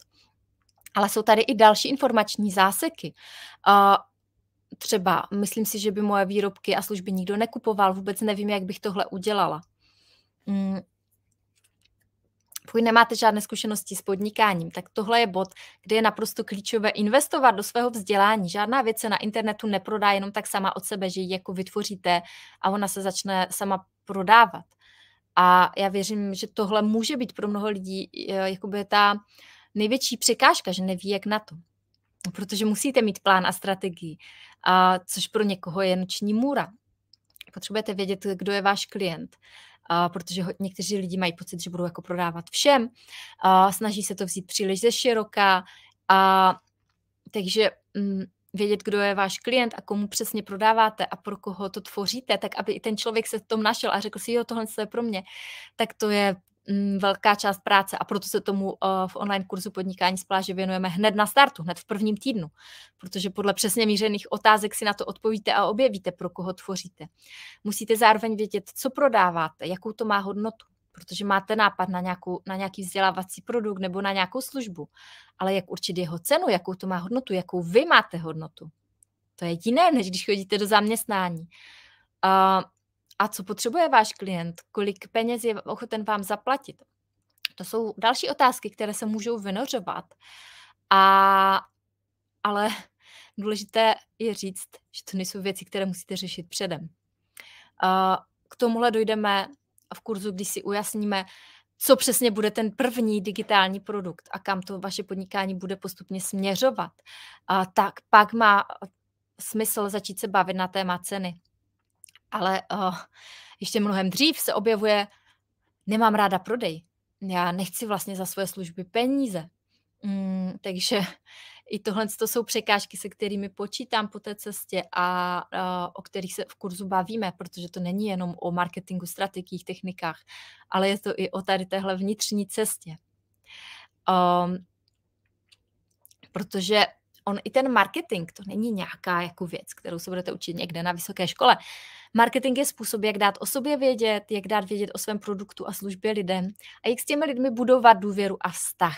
Ale jsou tady i další informační záseky. Uh, třeba myslím si, že by moje výrobky a služby nikdo nekupoval, vůbec nevím, jak bych tohle udělala. Mm. Pokud nemáte žádné zkušenosti s podnikáním, tak tohle je bod, kde je naprosto klíčové investovat do svého vzdělání. Žádná věc se na internetu neprodá jenom tak sama od sebe, že ji jako vytvoříte a ona se začne sama prodávat. A já věřím, že tohle může být pro mnoho lidí eh, jakoby ta největší překážka, že neví, jak na to protože musíte mít plán a strategii, a což pro někoho je noční můra. Potřebujete vědět, kdo je váš klient, a protože ho, někteří lidi mají pocit, že budou jako prodávat všem, a snaží se to vzít příliš ze široká, a takže m, mm, vědět, kdo je váš klient a komu přesně prodáváte a pro koho to tvoříte, tak aby i ten člověk se v tom našel a řekl si, jo, tohle je pro mě, tak to je Mm, velká část práce a proto se tomu eh, v online kurzu podnikání z pláže věnujeme hned na startu, hned v prvním týdnu, protože podle přesně mířených otázek si na to odpovíte a objevíte, pro koho tvoříte. Musíte zároveň vědět, co prodáváte, jakou to má hodnotu, protože máte nápad na, nějakou, na nějaký vzdělávací produkt nebo na nějakou službu, ale jak určit jeho cenu, jakou to má hodnotu, jakou vy máte hodnotu. To je jiné, než když chodíte do zaměstnání. Uh, a co potřebuje váš klient, kolik peněz je ochoten vám zaplatit. To jsou další otázky, které se můžou vynořovat. A, ale důležité je říct, že to nejsou věci, které musíte řešit předem. K tomuhle dojdeme v kurzu, když si ujasníme, co přesně bude ten první digitální produkt a kam to vaše podnikání bude postupně směřovat, a tak pak má smysl začít se bavit na téma ceny ale uh, ještě mnohem dřív se objevuje, nemám ráda prodej. Já nechci vlastně za svoje služby peníze. Mm, takže i tohle to jsou překážky, se kterými počítám po té cestě a uh, o kterých se v kurzu bavíme, protože to není jenom o marketingu, strategiích, technikách, ale je to i o tady téhle vnitřní cestě. Um, protože on i ten marketing, to není nějaká jako věc, kterou se budete učit někde na vysoké škole. Marketing je způsob, jak dát o sobě vědět, jak dát vědět o svém produktu a službě lidem a jak s těmi lidmi budovat důvěru a vztah.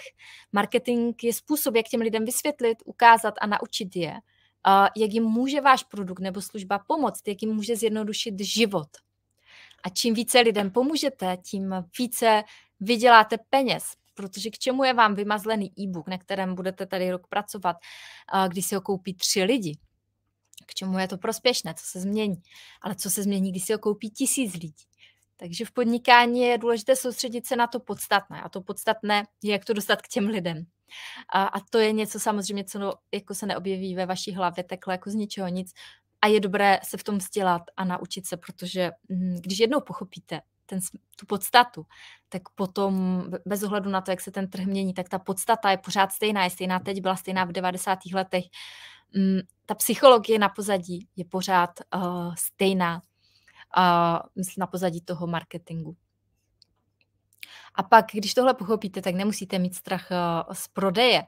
Marketing je způsob, jak těm lidem vysvětlit, ukázat a naučit je, jak jim může váš produkt nebo služba pomoct, jak jim může zjednodušit život. A čím více lidem pomůžete, tím více vyděláte peněz, protože k čemu je vám vymazlený e-book, na kterém budete tady rok pracovat, když si ho koupí tři lidi? k čemu je to prospěšné, co se změní. Ale co se změní, když si ho koupí tisíc lidí. Takže v podnikání je důležité soustředit se na to podstatné. A to podstatné je, jak to dostat k těm lidem. A, a to je něco samozřejmě, co jako se neobjeví ve vaší hlavě takhle jako z ničeho nic. A je dobré se v tom vzdělat a naučit se, protože hm, když jednou pochopíte ten, tu podstatu, tak potom bez ohledu na to, jak se ten trh mění, tak ta podstata je pořád stejná. Je stejná teď, byla stejná v 90. letech. Mm, ta psychologie na pozadí je pořád uh, stejná, uh, myslím na pozadí toho marketingu. A pak, když tohle pochopíte, tak nemusíte mít strach uh, z prodeje.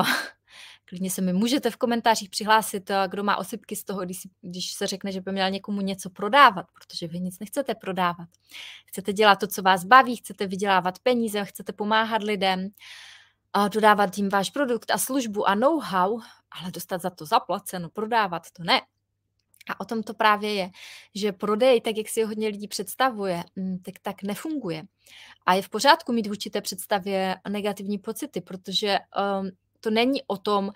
Uh, klidně se mi můžete v komentářích přihlásit, kdo má osypky z toho, když, si, když se řekne, že by měl někomu něco prodávat, protože vy nic nechcete prodávat. Chcete dělat to, co vás baví, chcete vydělávat peníze, chcete pomáhat lidem, dodávat jim váš produkt a službu a know-how, ale dostat za to zaplaceno, prodávat to ne. A o tom to právě je, že prodej, tak jak si ho hodně lidí představuje, mm, tak tak nefunguje. A je v pořádku mít v určité představě negativní pocity, protože um, to není o tom,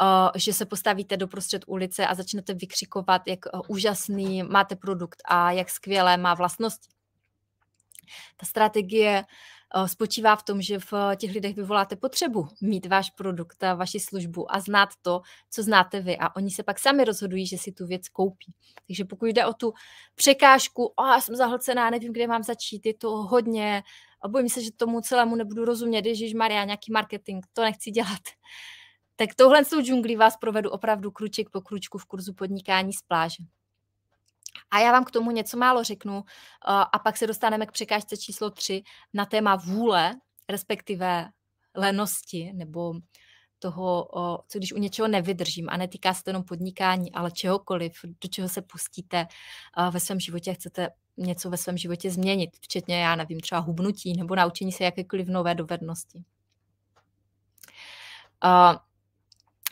eh, že se postavíte do prostřed ulice a začnete vykřikovat, jak eh, úžasný máte produkt a jak skvělé má vlastnosti. Ta strategie Eh, spočívá v tom, že v eh, těch lidech vyvoláte potřebu mít váš produkt a vaši službu a znát to, co znáte vy. A oni se pak sami rozhodují, že si tu věc koupí. Takže pokud jde o tu překážku, a já jsem zahlcená, nevím, kde mám začít, je to hodně, a bojím se, že tomu celému nebudu rozumět, Ježíš Maria, nějaký marketing, to nechci dělat. Tak touhle s tou džunglí vás provedu opravdu kruček po kručku v kurzu podnikání z pláže. A já vám k tomu něco málo řeknu uh, a pak se dostaneme k překážce číslo 3 na téma vůle, respektive lenosti nebo toho, co když u něčeho nevydržím a netýká se to jenom podnikání, ale čehokoliv, do čeho se pustíte uh, ve svém životě chcete něco ve svém životě změnit, včetně, já nevím, třeba hubnutí nebo naučení se jakékoliv nové dovednosti. Uh,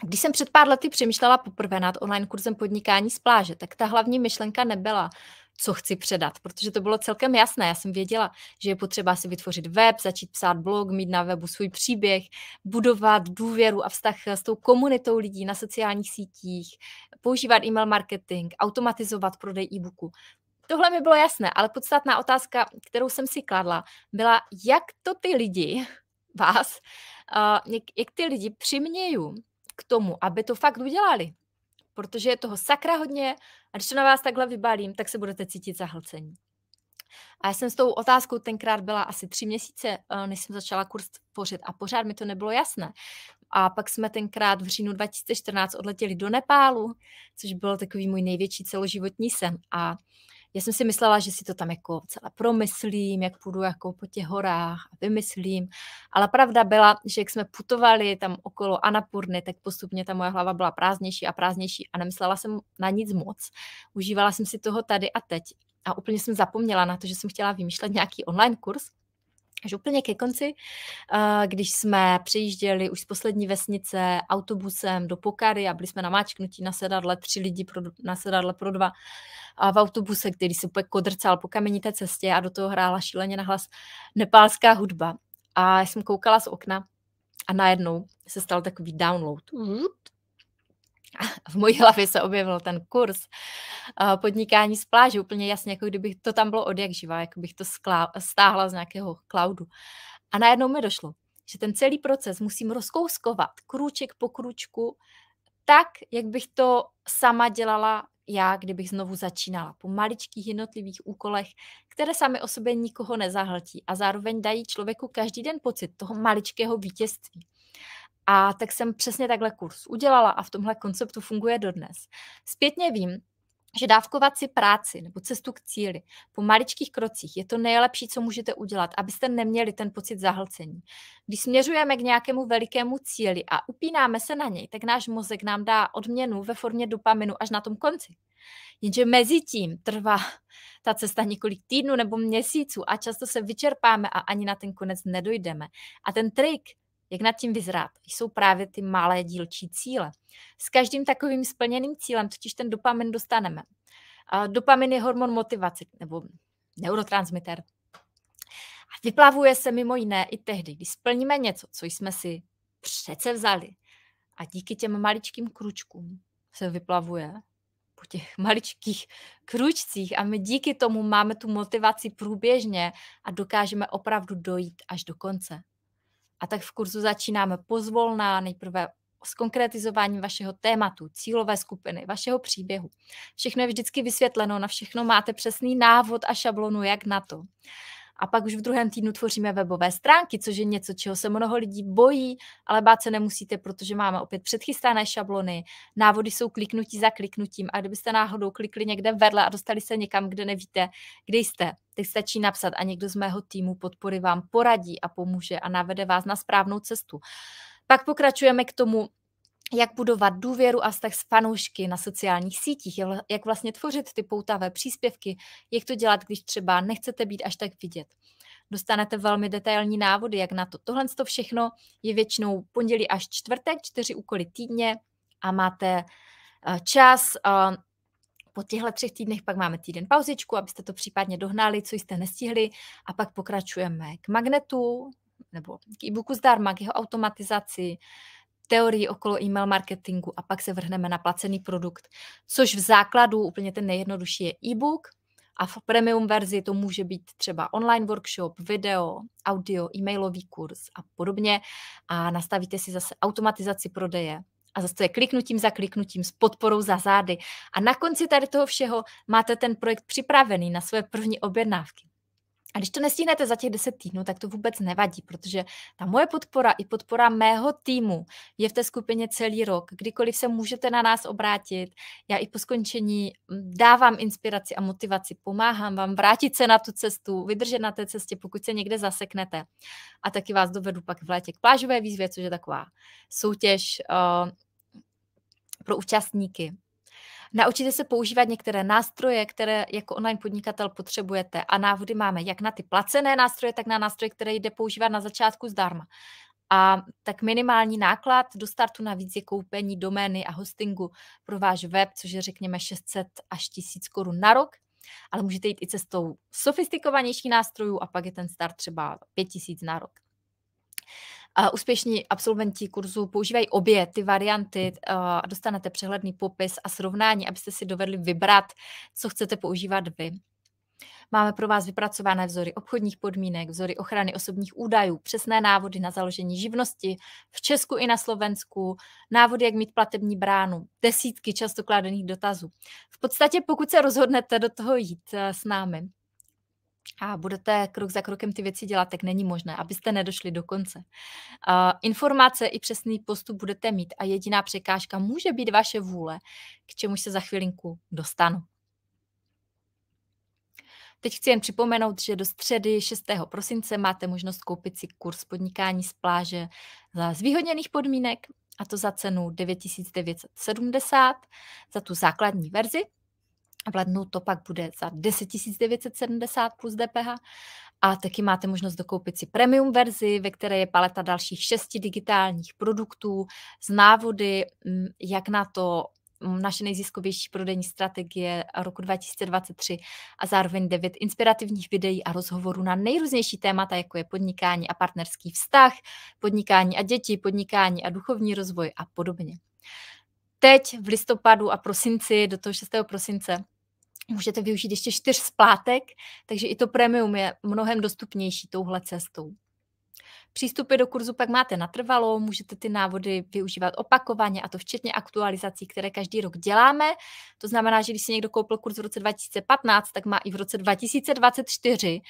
když jsem před pár lety přemýšlela poprvé nad online kurzem podnikání z pláže, tak ta hlavní myšlenka nebyla, co chci předat, protože to bylo celkem jasné. Já jsem věděla, že je potřeba si vytvořit web, začít psát blog, mít na webu svůj příběh, budovat důvěru a vztah s tou komunitou lidí na sociálních sítích, používat e-mail marketing, automatizovat prodej e-booku. Tohle mi bylo jasné, ale podstatná otázka, kterou jsem si kladla, byla, jak to ty lidi, vás, jak, ty lidi přiměju k tomu, aby to fakt udělali. Protože je toho sakra hodně a když to na vás takhle vybalím, tak se budete cítit zahlcení. A já jsem s tou otázkou tenkrát byla asi tři měsíce, eh, než jsem začala kurz tvořit a pořád mi to nebylo jasné. A pak jsme tenkrát v říjnu 2014 odletěli do Nepálu, což byl takový můj největší celoživotní sen. A já jsem si myslela, že si to tam jako celá promyslím, jak půjdu jako po těch horách a vymyslím, ale pravda byla, že jak jsme putovali tam okolo Anapurny, tak postupně ta moje hlava byla prázdnější a prázdnější a nemyslela jsem na nic moc. Užívala jsem si toho tady a teď a úplně jsem zapomněla na to, že jsem chtěla vymýšlet nějaký online kurz, až úplně ke konci, když jsme přijížděli už z poslední vesnice autobusem do Pokary a byli jsme namáčknutí na sedadle, tři lidi pro, na sedadle pro dva a v autobuse, který se kodrcal po kamenité cestě a do toho hrála šíleně nahlas nepálská hudba. A já jsem koukala z okna a najednou se stal takový download. Mm-hmm v mojí hlavě se objevil ten kurz eh, podnikání z pláže, úplně jasně, jako kdybych to tam bylo od jak živá, jako bych to stáhla z nějakého cloudu. A najednou mi došlo, že ten celý proces musím rozkouskovat krůček po krůčku, tak, jak bych to sama dělala já, kdybych znovu začínala po maličkých jednotlivých úkolech, které sami o sobě nikoho nezahltí a zároveň dají člověku každý den pocit toho maličkého vítězství. A tak jsem přesně takhle kurz udělala a v tomhle konceptu funguje dodnes. Zpětně vím, že dávkovat si práci nebo cestu k cíli po maličkých krocích je to nejlepší, co můžete udělat, abyste neměli ten pocit zahlcení. Když směřujeme k nějakému velikému cíli a upínáme se na něj, tak náš mozek nám dá odměnu ve formě dopaminu až na tom konci. Jenže mezi tím trvá ta cesta několik týdnů nebo měsíců a často se vyčerpáme a ani na ten konec nedojdeme. A ten trik jak nad tím vyzrát, jsou právě ty malé dílčí cíle. S každým takovým splněným cílem totiž ten dopamin dostaneme. A dopamin je hormon motivace nebo neurotransmitter. A vyplavuje se mimo jiné i tehdy, když splníme něco, co jsme si přece vzali. A díky těm maličkým kručkům se vyplavuje po těch maličkých kručcích a my díky tomu máme tu motivaci průběžně a dokážeme opravdu dojít až do konce. A tak v kurzu začínáme pozvolná, nejprve s konkretizováním vašeho tématu, cílové skupiny, vašeho příběhu. Všechno je vždycky vysvětleno, na všechno máte přesný návod a šablonu, jak na to. A pak už v druhém týdnu tvoříme webové stránky, což je něco, čeho se mnoho lidí bojí, ale bát se nemusíte, protože máme opět předchystané šablony. Návody jsou kliknutí za kliknutím a kdybyste náhodou klikli někde vedle a dostali se někam, kde nevíte, kde jste, tak stačí napsat a někdo z mého týmu podpory vám poradí a pomůže a navede vás na správnou cestu. Pak pokračujeme k tomu, jak budovat důvěru a vztah s fanoušky na sociálních sítích, jak vlastně tvořit ty poutavé příspěvky, jak to dělat, když třeba nechcete být až tak vidět. Dostanete velmi detailní návody, jak na to. Tohle to všechno je většinou pondělí až čtvrtek, čtyři úkoly týdně a máte eh, čas. Eh, po těchto třech týdnech pak máme týden pauzičku, abyste to případně dohnali, co jste nestihli a pak pokračujeme k magnetu, nebo k e-booku zdarma, k jeho automatizaci, teorii okolo e-mail marketingu a pak se vrhneme na placený produkt, což v základu úplně ten nejjednodušší je e-book a v premium verzi to může být třeba online workshop, video, audio, e-mailový kurz a podobně a nastavíte si zase automatizaci prodeje, a zase to je kliknutím za kliknutím s podporou za zády. A na konci tady toho všeho máte ten projekt připravený na své první objednávky. A když to nestihnete za těch 10 týdnů, tak to vůbec nevadí, protože ta moje podpora i podpora mého týmu je v té skupině celý rok. Kdykoliv se můžete na nás obrátit, já i po skončení dávám inspiraci a motivaci, pomáhám vám vrátit se na tu cestu, vydržet na té cestě, pokud se někde zaseknete. A taky vás dovedu pak v létě k plážové výzvě, což je taková soutěž uh, pro účastníky Naučíte se používat některé nástroje, které jako online podnikatel potřebujete a návody máme jak na ty placené nástroje, tak na nástroje, které jde používat na začátku zdarma. A tak minimální náklad do startu navíc je koupení domény a hostingu pro váš web, což je řekněme 600 až 1000 korun na rok, ale můžete jít i cestou sofistikovanějších nástrojů a pak je ten start třeba 5000 na rok. Uh, úspěšní absolventi kurzu používají obě ty varianty eh, a dostanete přehledný popis a srovnání, abyste si dovedli vybrat, co chcete používat vy. Máme pro vás vypracované vzory obchodních podmínek, vzory ochrany osobních údajů, přesné návody na založení živnosti v Česku i na Slovensku, návody, jak mít platební bránu, desítky často kladených dotazů. V podstatě, pokud se rozhodnete do toho jít eh, s námi, a budete krok za krokem ty věci dělat, tak není možné, abyste nedošli do konce. Informace i přesný postup budete mít a jediná překážka může být vaše vůle, k čemu se za chvilinku dostanu. Teď chci jen připomenout, že do středy 6. prosince máte možnost koupit si kurz podnikání z pláže za zvýhodněných podmínek, a to za cenu 9970 za tu základní verzi v lednu to pak bude za 10 970 plus DPH a taky máte možnost dokoupit si premium verzi, ve které je paleta dalších šesti digitálních produktů z návody, mm, jak na to mm, naše nejziskovější prodejní strategie roku 2023 a zároveň devět inspirativních videí a rozhovorů na nejrůznější témata, jako je podnikání a partnerský vztah, podnikání a děti, podnikání a duchovní rozvoj a podobně. Teď v listopadu a prosinci do toho 6. prosince můžete využít ještě čtyř splátek, takže i to premium je mnohem dostupnější touhle cestou. Přístupy do kurzu pak máte natrvalo, můžete ty návody využívat opakovaně a to včetně aktualizací, které každý rok děláme. To znamená, že když si někdo koupil kurz v roce 2015, tak má i v roce 2024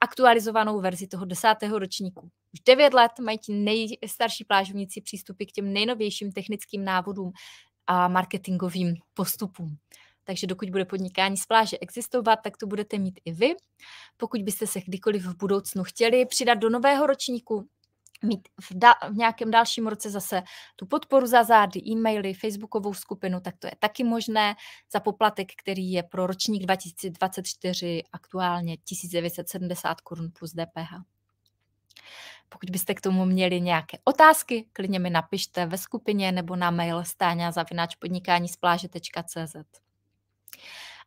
aktualizovanou verzi toho desátého ročníku. Už 9 let mají ti nejstarší plážovníci přístupy k těm nejnovějším technickým návodům a marketingovým postupům. Takže dokud bude podnikání z pláže existovat, tak to budete mít i vy. Pokud byste se kdykoliv v budoucnu chtěli přidat do nového ročníku, mít v, da, v nějakém dalším roce zase tu podporu za zády, e-maily, facebookovou skupinu, tak to je taky možné za poplatek, který je pro ročník 2024 aktuálně 1970 korun plus DPH. Pokud byste k tomu měli nějaké otázky, klidně mi napište ve skupině nebo na mail stáňa zavináč z pláže.cz.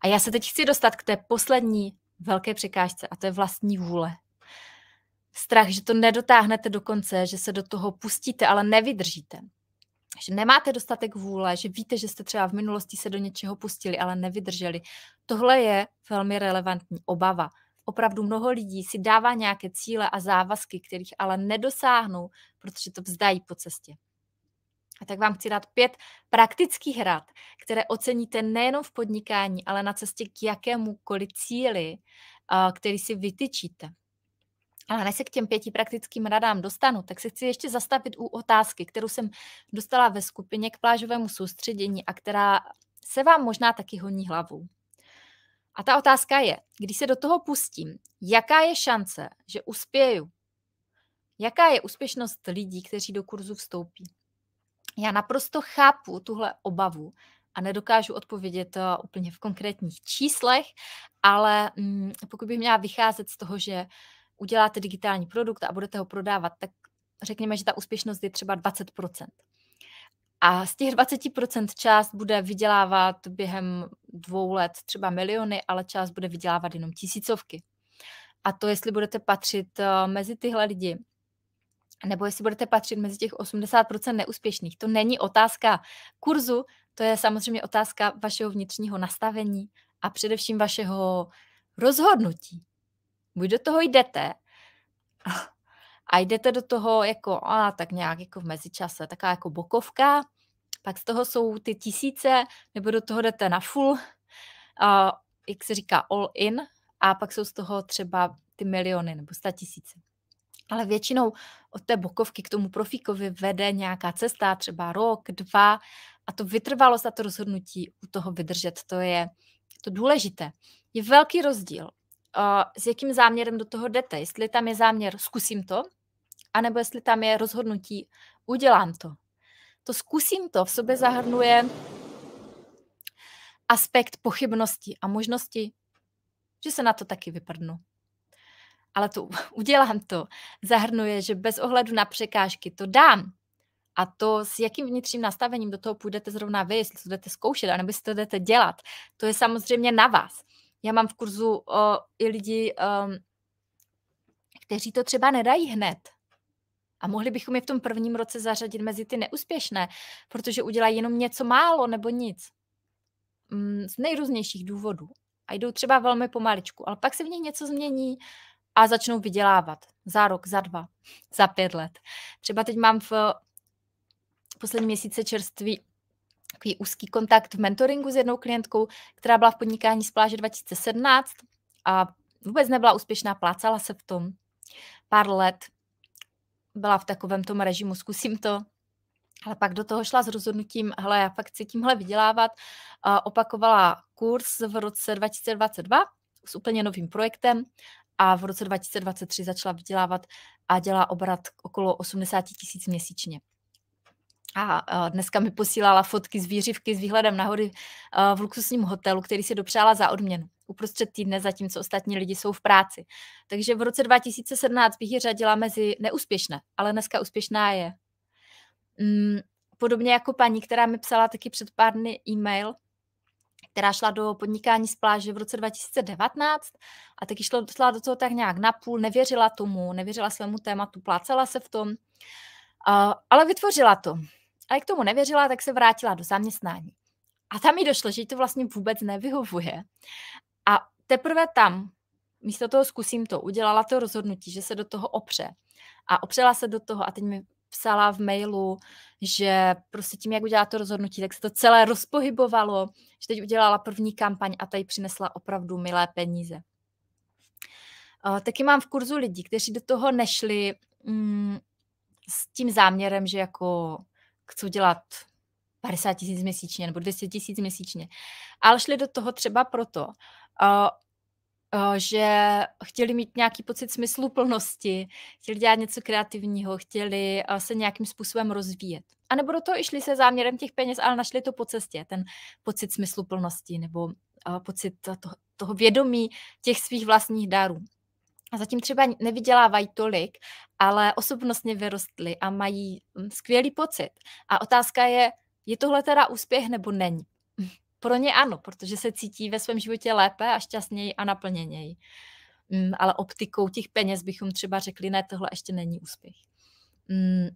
A já se teď chci dostat k té poslední velké překážce a to je vlastní vůle. Strach, že to nedotáhnete do konce, že se do toho pustíte, ale nevydržíte. Že nemáte dostatek vůle, že víte, že jste třeba v minulosti se do něčeho pustili, ale nevydrželi. Tohle je velmi relevantní obava. Opravdu mnoho lidí si dává nějaké cíle a závazky, kterých ale nedosáhnou, protože to vzdají po cestě. A tak vám chci dát pět praktických rad, které oceníte nejenom v podnikání, ale na cestě k jakémukoliv cíli, který si vytyčíte. Ale než se k těm pěti praktickým radám dostanu, tak se chci ještě zastavit u otázky, kterou jsem dostala ve skupině k plážovému soustředění a která se vám možná taky honí hlavou. A ta otázka je, když se do toho pustím, jaká je šance, že uspěju? Jaká je úspěšnost lidí, kteří do kurzu vstoupí? Já naprosto chápu tuhle obavu a nedokážu odpovědět eh, úplně v konkrétních číslech, ale mm, pokud bych měla vycházet z toho, že uděláte digitální produkt a budete ho prodávat, tak řekněme, že ta úspěšnost je třeba 20%. A z těch 20% část bude vydělávat během dvou let třeba miliony, ale část bude vydělávat jenom tisícovky. A to, jestli budete patřit eh, mezi tyhle lidi, nebo jestli budete patřit mezi těch 80% neúspěšných. To není otázka kurzu, to je samozřejmě otázka vašeho vnitřního nastavení a především vašeho rozhodnutí. Buď do toho jdete a jdete do toho jako, a tak nějak jako v mezičase, taková jako bokovka, pak z toho jsou ty tisíce, nebo do toho jdete na full, a, jak se říká all in, a pak jsou z toho třeba ty miliony nebo sta tisíce ale většinou od té bokovky k tomu profíkovi vede nějaká cesta, třeba rok, dva a to vytrvalost a to rozhodnutí u toho vydržet, to je to důležité. Je velký rozdíl, s jakým záměrem do toho jdete. Jestli tam je záměr, zkusím to, anebo jestli tam je rozhodnutí, udělám to. To zkusím to v sobě zahrnuje aspekt pochybnosti a možnosti, že se na to taky vyprdnu ale to udělám to, zahrnuje, že bez ohledu na překážky to dám. A to, s jakým vnitřním nastavením do toho půjdete zrovna vy, jestli to jdete zkoušet, anebo jestli to jdete dělat, to je samozřejmě na vás. Já mám v kurzu o, i lidi, o, um, kteří to třeba nedají hned. A mohli bychom je v tom prvním roce zařadit mezi ty neúspěšné, protože udělají jenom něco málo nebo nic. Mm, z nejrůznějších důvodů. A jdou třeba velmi pomaličku, ale pak se v nich něco změní, a začnou vydělávat za rok, za dva, za pět let. Třeba teď mám v poslední měsíce čerství takový úzký kontakt v mentoringu s jednou klientkou, která byla v podnikání z pláže 2017 a vůbec nebyla úspěšná, plácala se v tom pár let, byla v takovém tom režimu, zkusím to, ale pak do toho šla s rozhodnutím, hele, já fakt chci tímhle vydělávat, a opakovala kurz v roce 2022 s úplně novým projektem a v roce 2023 začala vydělávat a dělá obrat okolo 80 tisíc měsíčně. A dneska mi posílala fotky z výřivky s výhledem nahory v luxusním hotelu, který si dopřála za odměnu uprostřed týdne, zatímco ostatní lidi jsou v práci. Takže v roce 2017 bych ji řadila mezi neúspěšné, ale dneska úspěšná je. Mm, podobně jako paní, která mi psala taky před pár dny e-mail, která šla do podnikání z pláže v roce 2019 a taky šla, šla do toho tak nějak napůl, nevěřila tomu, nevěřila svému tématu, plácala se v tom, ale vytvořila to. A jak tomu nevěřila, tak se vrátila do zaměstnání. A tam jí došlo, že jí to vlastně vůbec nevyhovuje. A teprve tam, místo toho zkusím to, udělala to rozhodnutí, že se do toho opře. A opřela se do toho a teď mi psala v mailu, že prostě tím, jak udělá to rozhodnutí, tak se to celé rozpohybovalo, že teď udělala první kampaň a tady přinesla opravdu milé peníze. Eh, taky mám v kurzu lidi, kteří do toho nešli mm, s tím záměrem, že jako chcou dělat 50 tisíc měsíčně nebo 200 tisíc měsíčně, ale šli do toho třeba proto, eh, Eh, že chtěli mít nějaký pocit smyslu plnosti, chtěli dělat něco kreativního, chtěli eh, se nějakým způsobem rozvíjet. A nebo do toho išli se záměrem těch peněz, ale našli to po cestě, ten pocit smyslu plnosti nebo eh, pocit toho, toho vědomí těch svých vlastních darů. A zatím třeba nevydělávají tolik, ale osobnostně vyrostly a mají hm, skvělý pocit. A otázka je, je tohle teda úspěch nebo není? Pro ně ano, protože se cítí ve svém životě lépe a šťastněji a naplněněji. Mm, ale optikou těch peněz bychom třeba řekli, ne, tohle ještě není úspěch. Mm,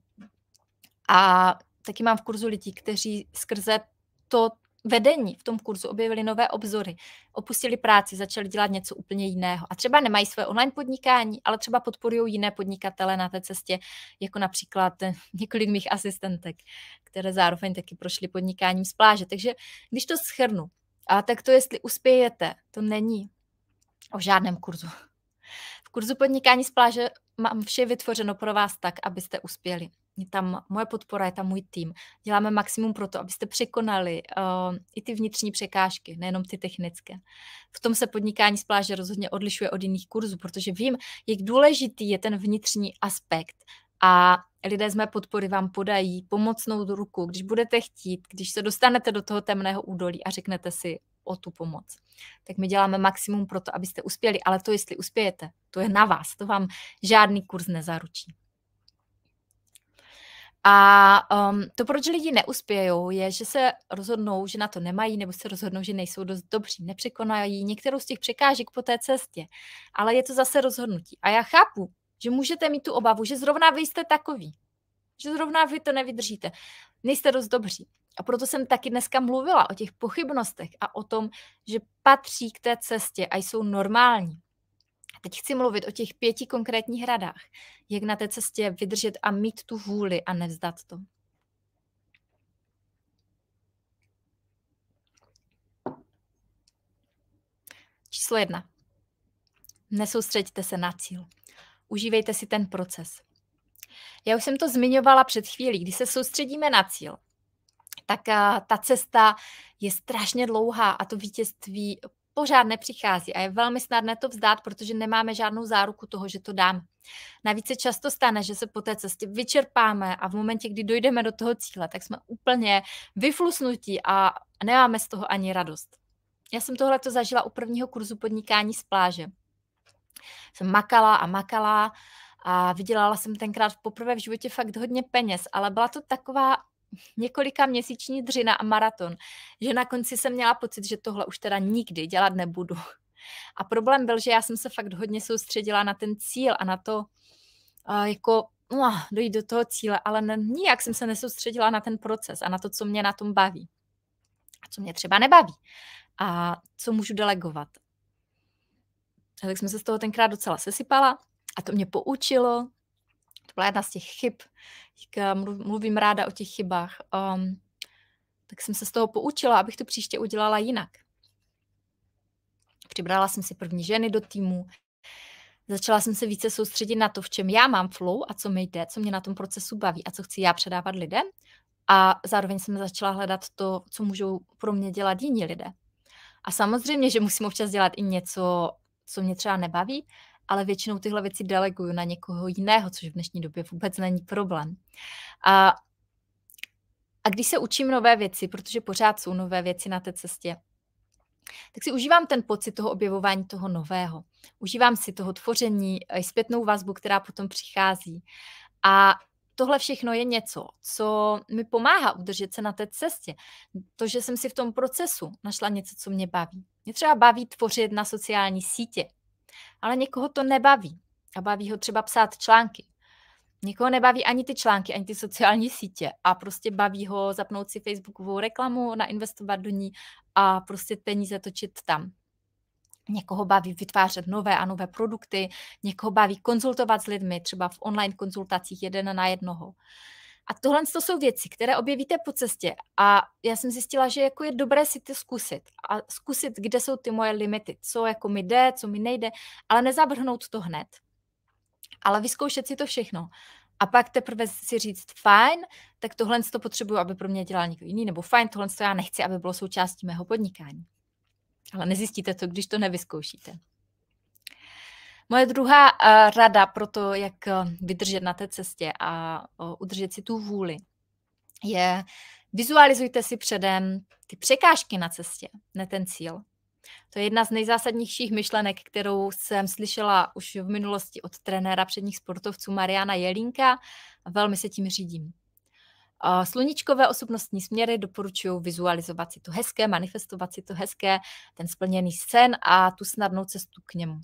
a taky mám v kurzu lidí, kteří skrze to, vedení v tom kurzu objevili nové obzory, opustili práci, začali dělat něco úplně jiného. A třeba nemají své online podnikání, ale třeba podporují jiné podnikatele na té cestě, jako například eh, několik mých asistentek, které zároveň taky prošly podnikáním z pláže. Takže když to schrnu, a tak to, jestli uspějete, to není o žádném kurzu. V kurzu podnikání z pláže mám vše vytvořeno pro vás tak, abyste uspěli je tam moje podpora, je tam můj tým. Děláme maximum pro to, abyste překonali uh, i ty vnitřní překážky, nejenom ty technické. V tom se podnikání z pláže rozhodně odlišuje od jiných kurzů, protože vím, jak důležitý je ten vnitřní aspekt. A lidé z mé podpory vám podají pomocnou ruku, když budete chtít, když se dostanete do toho temného údolí a řeknete si o tu pomoc. Tak my děláme maximum pro to, abyste uspěli, ale to, jestli uspějete, to je na vás, to vám žádný kurz nezaručí. A um, to, proč lidi neuspějou, je, že se rozhodnou, že na to nemají, nebo se rozhodnou, že nejsou dost dobří, nepřekonají některou z těch překážek po té cestě. Ale je to zase rozhodnutí. A já chápu, že můžete mít tu obavu, že zrovna vy jste takový, že zrovna vy to nevydržíte, nejste dost dobří. A proto jsem taky dneska mluvila o těch pochybnostech a o tom, že patří k té cestě a jsou normální teď chci mluvit o těch pěti konkrétních radách, jak na té cestě vydržet a mít tu vůli a nevzdat to. Číslo jedna. Nesoustřeďte se na cíl. Užívejte si ten proces. Já už jsem to zmiňovala před chvílí. Když se soustředíme na cíl, tak eh, ta cesta je strašně dlouhá a to vítězství pořád nepřichází a je velmi snadné to vzdát, protože nemáme žádnou záruku toho, že to dáme. Navíc se často stane, že se po té cestě vyčerpáme a v momentě, kdy dojdeme do toho cíle, tak jsme úplně vyflusnutí a nemáme z toho ani radost. Já jsem tohle to zažila u prvního kurzu podnikání z pláže. Jsem makala a makala a vydělala jsem tenkrát poprvé v životě fakt hodně peněz, ale byla to taková několika měsíční dřina a maraton, že na konci jsem měla pocit, že tohle už teda nikdy dělat nebudu. A problém byl, že já jsem se fakt hodně soustředila na ten cíl a na to, uh, jako uh, dojít do toho cíle, ale ne, nijak jsem se nesoustředila na ten proces a na to, co mě na tom baví. A co mě třeba nebaví. A co můžu delegovat. A tak jsem se z toho tenkrát docela sesypala a to mě poučilo, byla jedna z těch chyb, eh, mluvím ráda o těch chybách, um, tak jsem se z toho poučila, abych to příště udělala jinak. Přibrala jsem si první ženy do týmu, začala jsem se více soustředit na to, v čem já mám flow a co mi jde, co mě na tom procesu baví a co chci já předávat lidem. A zároveň jsem začala hledat to, co můžou pro mě dělat jiní lidé. A samozřejmě, že musím občas dělat i něco, co mě třeba nebaví, ale většinou tyhle věci deleguju na někoho jiného, což v dnešní době vůbec není problém. A, a když se učím nové věci, protože pořád jsou nové věci na té cestě, tak si užívám ten pocit toho objevování toho nového. Užívám si toho tvoření, i eh, zpětnou vazbu, která potom přichází. A tohle všechno je něco, co mi pomáhá udržet se na té cestě. To, že jsem si v tom procesu našla něco, co mě baví. Mě třeba baví tvořit na sociální sítě ale někoho to nebaví. A baví ho třeba psát články. Někoho nebaví ani ty články, ani ty sociální sítě a prostě baví ho zapnout si facebookovou reklamu, nainvestovat do ní a prostě peníze točit tam. Někoho baví vytvářet nové a nové produkty, někoho baví konzultovat s lidmi, třeba v online konzultacích jeden na jednoho. A tohle to jsou věci, které objevíte po cestě a já jsem zjistila, že jako je dobré si to zkusit a zkusit, kde jsou ty moje limity, co jako mi jde, co mi nejde, ale nezabrhnout to hned, ale vyzkoušet si to všechno. A pak teprve si říct, fajn, tak tohle to potřebuju, aby pro mě dělal někdo jiný, nebo fajn, tohle to já nechci, aby bylo součástí mého podnikání. Ale nezjistíte to, když to nevyzkoušíte. Moje druhá eh, rada pro to, jak eh, vydržet na té cestě a udržet si tu vůli, je vizualizujte si předem ty překážky na cestě, ne ten cíl. To je jedna z nejzásadnějších myšlenek, kterou jsem slyšela už v minulosti od trenéra předních sportovců Mariana Jelínka a velmi se tím řídím. Eh, sluníčkové osobnostní směry doporučují vizualizovat si to hezké, manifestovat si to hezké, ten splněný sen a tu snadnou cestu k němu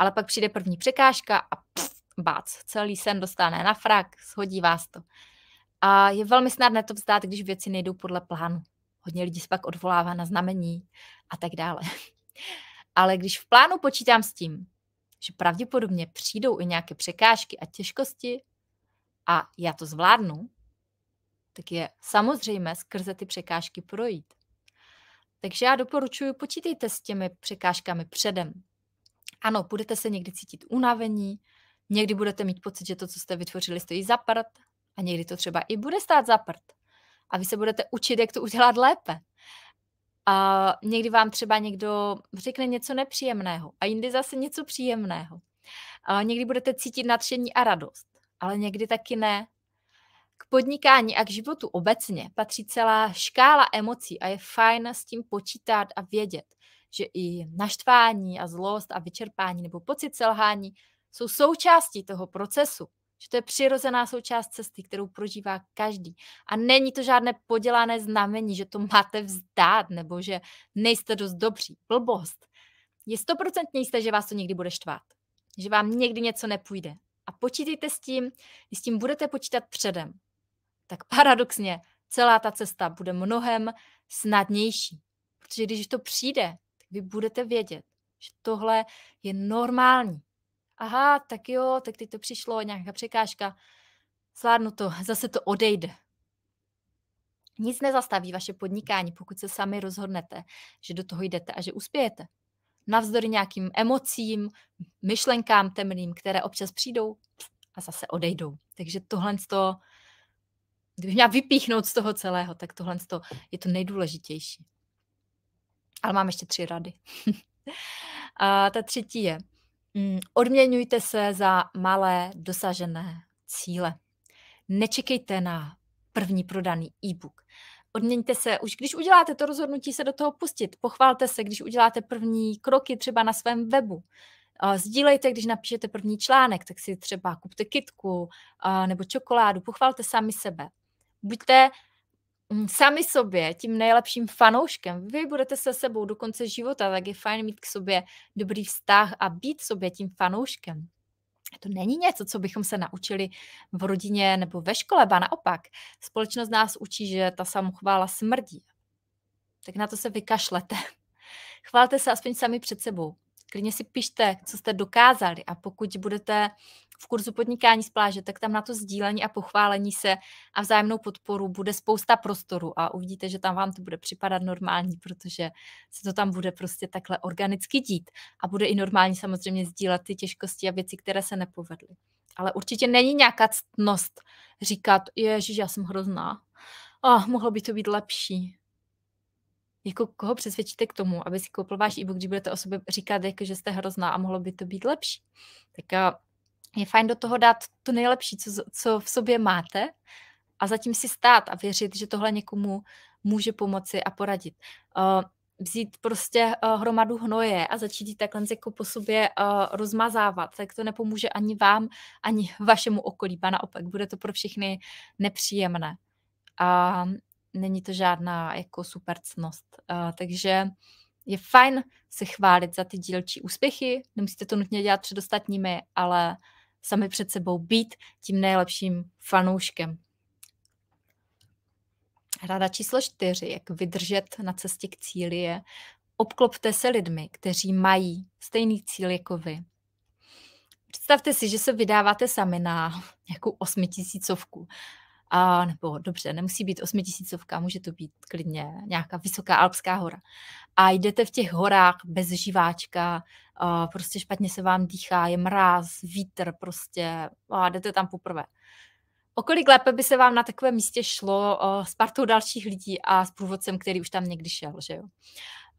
ale pak přijde první překážka a pst, bác, celý sen dostane na frak, shodí vás to. A je velmi snadné to vzdát, když věci nejdou podle plánu. Hodně lidí se pak odvolává na znamení a tak dále. Ale když v plánu počítám s tím, že pravděpodobně přijdou i nějaké překážky a těžkosti a já to zvládnu, tak je samozřejmé skrze ty překážky projít. Takže já doporučuji, počítejte s těmi překážkami předem. Ano, budete se někdy cítit unavení, někdy budete mít pocit, že to, co jste vytvořili, stojí za prd a někdy to třeba i bude stát za prd. A vy se budete učit, jak to udělat lépe. A někdy vám třeba někdo řekne něco nepříjemného a jindy zase něco příjemného. A někdy budete cítit nadšení a radost, ale někdy taky ne. K podnikání a k životu obecně patří celá škála emocí a je fajn s tím počítat a vědět, že i naštvání a zlost a vyčerpání nebo pocit selhání jsou součástí toho procesu. Že to je přirozená součást cesty, kterou prožívá každý. A není to žádné podělané znamení, že to máte vzdát nebo že nejste dost dobří. Blbost. Je stoprocentně jisté, že vás to někdy bude štvát. Že vám někdy něco nepůjde. A počítejte s tím, když s tím budete počítat předem, tak paradoxně celá ta cesta bude mnohem snadnější. Protože když to přijde, vy budete vědět, že tohle je normální. Aha, tak jo, tak teď to přišlo, nějaká překážka, zvládnu to, zase to odejde. Nic nezastaví vaše podnikání, pokud se sami rozhodnete, že do toho jdete a že uspějete. Navzdory nějakým emocím, myšlenkám temným, které občas přijdou a zase odejdou. Takže tohle z toho, kdybych měla vypíchnout z toho celého, tak tohle je to nejdůležitější. Ale mám ještě tři rady. A ta třetí je, mm, odměňujte se za malé dosažené cíle. Nečekejte na první prodaný e-book. Odměňte se, už když uděláte to rozhodnutí se do toho pustit. Pochválte se, když uděláte první kroky třeba na svém webu. Sdílejte, když napíšete první článek, tak si třeba kupte kitku nebo čokoládu, Pochválte sami sebe. Buďte Mm, sami sobě, tím nejlepším fanouškem. Vy budete se sebou do konce života, tak je fajn mít k sobě dobrý vztah a být sobě tím fanouškem. To není něco, co bychom se naučili v rodině nebo ve škole, ba naopak. Společnost nás učí, že ta samochvála smrdí. Tak na to se vykašlete. Chválte se aspoň sami před sebou. Klidně si pište, co jste dokázali a pokud budete v kurzu podnikání z pláže, tak tam na to sdílení a pochválení se a vzájemnou podporu bude spousta prostoru a uvidíte, že tam vám to bude připadat normální, protože se to tam bude prostě takhle organicky dít a bude i normální samozřejmě sdílet ty těžkosti a věci, které se nepovedly. Ale určitě není nějaká ctnost říkat, ježiš, já jsem hrozná, oh, mohlo by to být lepší. Jako koho přesvědčíte k tomu, aby si koupil váš e-book, když budete o sobě říkat, jako, že jste hrozná a mohlo by to být lepší? Tak je fajn do toho dát to nejlepší, co, co v sobě máte a zatím si stát a věřit, že tohle někomu může pomoci a poradit. Uh, vzít prostě uh, hromadu hnoje a začít ji takhle jako po sobě uh, rozmazávat, tak to nepomůže ani vám, ani vašemu okolí, ba naopak, bude to pro všechny nepříjemné. A není to žádná jako supercnost. Uh, takže je fajn se chválit za ty dílčí úspěchy, nemusíte to nutně dělat před ostatními, ale sami před sebou být tím nejlepším fanouškem. Rada číslo čtyři, jak vydržet na cestě k cíli, je obklopte se lidmi, kteří mají stejný cíl jako vy. Představte si, že se vydáváte sami na nějakou osmitisícovku. A, nebo dobře, nemusí být osmitisícovka, může to být klidně nějaká vysoká alpská hora a jdete v těch horách bez živáčka, prostě špatně se vám dýchá, je mráz, vítr prostě a jdete tam poprvé. Okolik lépe by se vám na takovém místě šlo s partou dalších lidí a s průvodcem, který už tam někdy šel, že jo?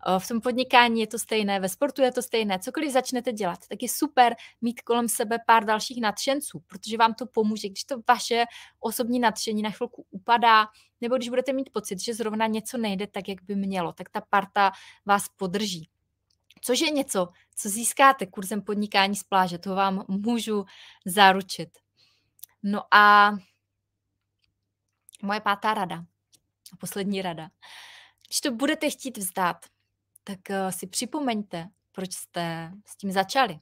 Eh, v tom podnikání je to stejné, ve sportu je to stejné. Cokoliv začnete dělat, tak je super mít kolem sebe pár dalších nadšenců, protože vám to pomůže, když to vaše osobní nadšení na chvilku upadá, nebo když budete mít pocit, že zrovna něco nejde tak, jak by mělo, tak ta parta vás podrží. Což je něco, co získáte kurzem podnikání z pláže, to vám můžu zaručit. No a moje pátá rada poslední rada. Když to budete chtít vzdát, tak eh, si připomeňte, proč jste s tím začali.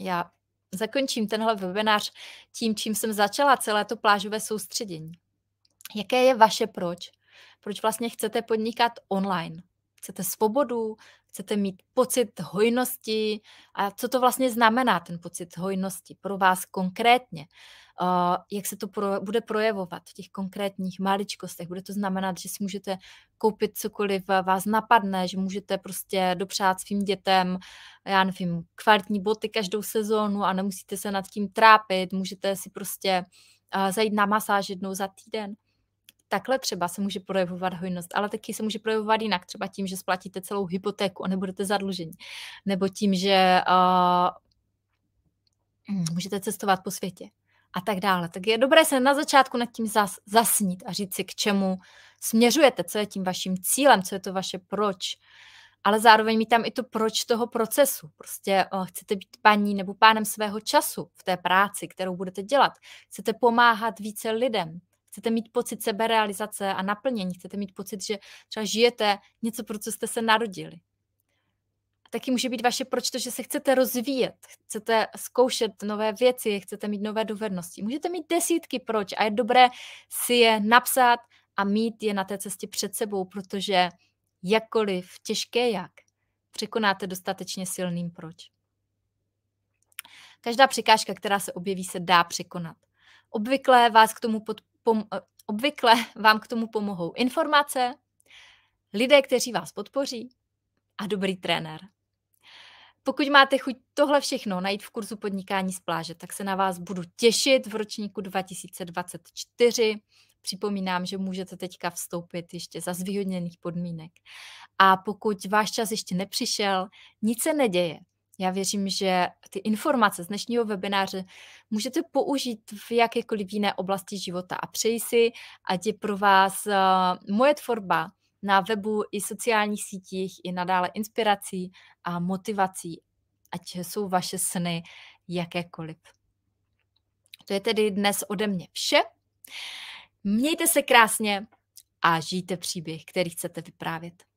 Já zakončím tenhle webinář tím, čím jsem začala celé to plážové soustředění. Jaké je vaše proč? Proč vlastně chcete podnikat online? Chcete svobodu, chcete mít pocit hojnosti a co to vlastně znamená ten pocit hojnosti pro vás konkrétně. Uh, jak se to pro, bude projevovat v těch konkrétních maličkostech. Bude to znamenat, že si můžete koupit cokoliv vás napadne, že můžete prostě dopřát svým dětem, já nevím, kvalitní boty každou sezónu a nemusíte se nad tím trápit, můžete si prostě uh, zajít na masáž jednou za týden takhle třeba se může projevovat hojnost, ale taky se může projevovat jinak, třeba tím, že splatíte celou hypotéku a nebudete zadlužení, nebo tím, že uh, můžete cestovat po světě a tak dále. Tak je dobré se na začátku nad tím zas, zasnít a říct si, k čemu směřujete, co je tím vaším cílem, co je to vaše proč. Ale zároveň mít tam i to proč toho procesu. Prostě uh, chcete být paní nebo pánem svého času v té práci, kterou budete dělat. Chcete pomáhat více lidem chcete mít pocit seberealizace a naplnění, chcete mít pocit, že třeba žijete něco, pro co jste se narodili. A taky může být vaše proč to, že se chcete rozvíjet, chcete zkoušet nové věci, chcete mít nové dovednosti. Můžete mít desítky proč a je dobré si je napsat a mít je na té cestě před sebou, protože jakkoliv těžké jak, překonáte dostatečně silným proč. Každá překážka, která se objeví, se dá překonat. Obvykle vás k tomu pod, pom- eh, obvykle vám k tomu pomohou informace, lidé, kteří vás podpoří a dobrý trenér. Pokud máte chuť tohle všechno najít v kurzu podnikání z pláže, tak se na vás budu těšit v ročníku 2024. Připomínám, že můžete teďka vstoupit ještě za zvýhodněných podmínek. A pokud váš čas ještě nepřišel, nic se neděje. Já věřím, že ty informace z dnešního webináře můžete použít v jakékoliv jiné oblasti života a přeji si, ať je pro vás eh, moje tvorba na webu i sociálních sítích i nadále inspirací a motivací, ať jsou vaše sny jakékoliv. To je tedy dnes ode mě vše. Mějte se krásně a žijte příběh, který chcete vyprávět.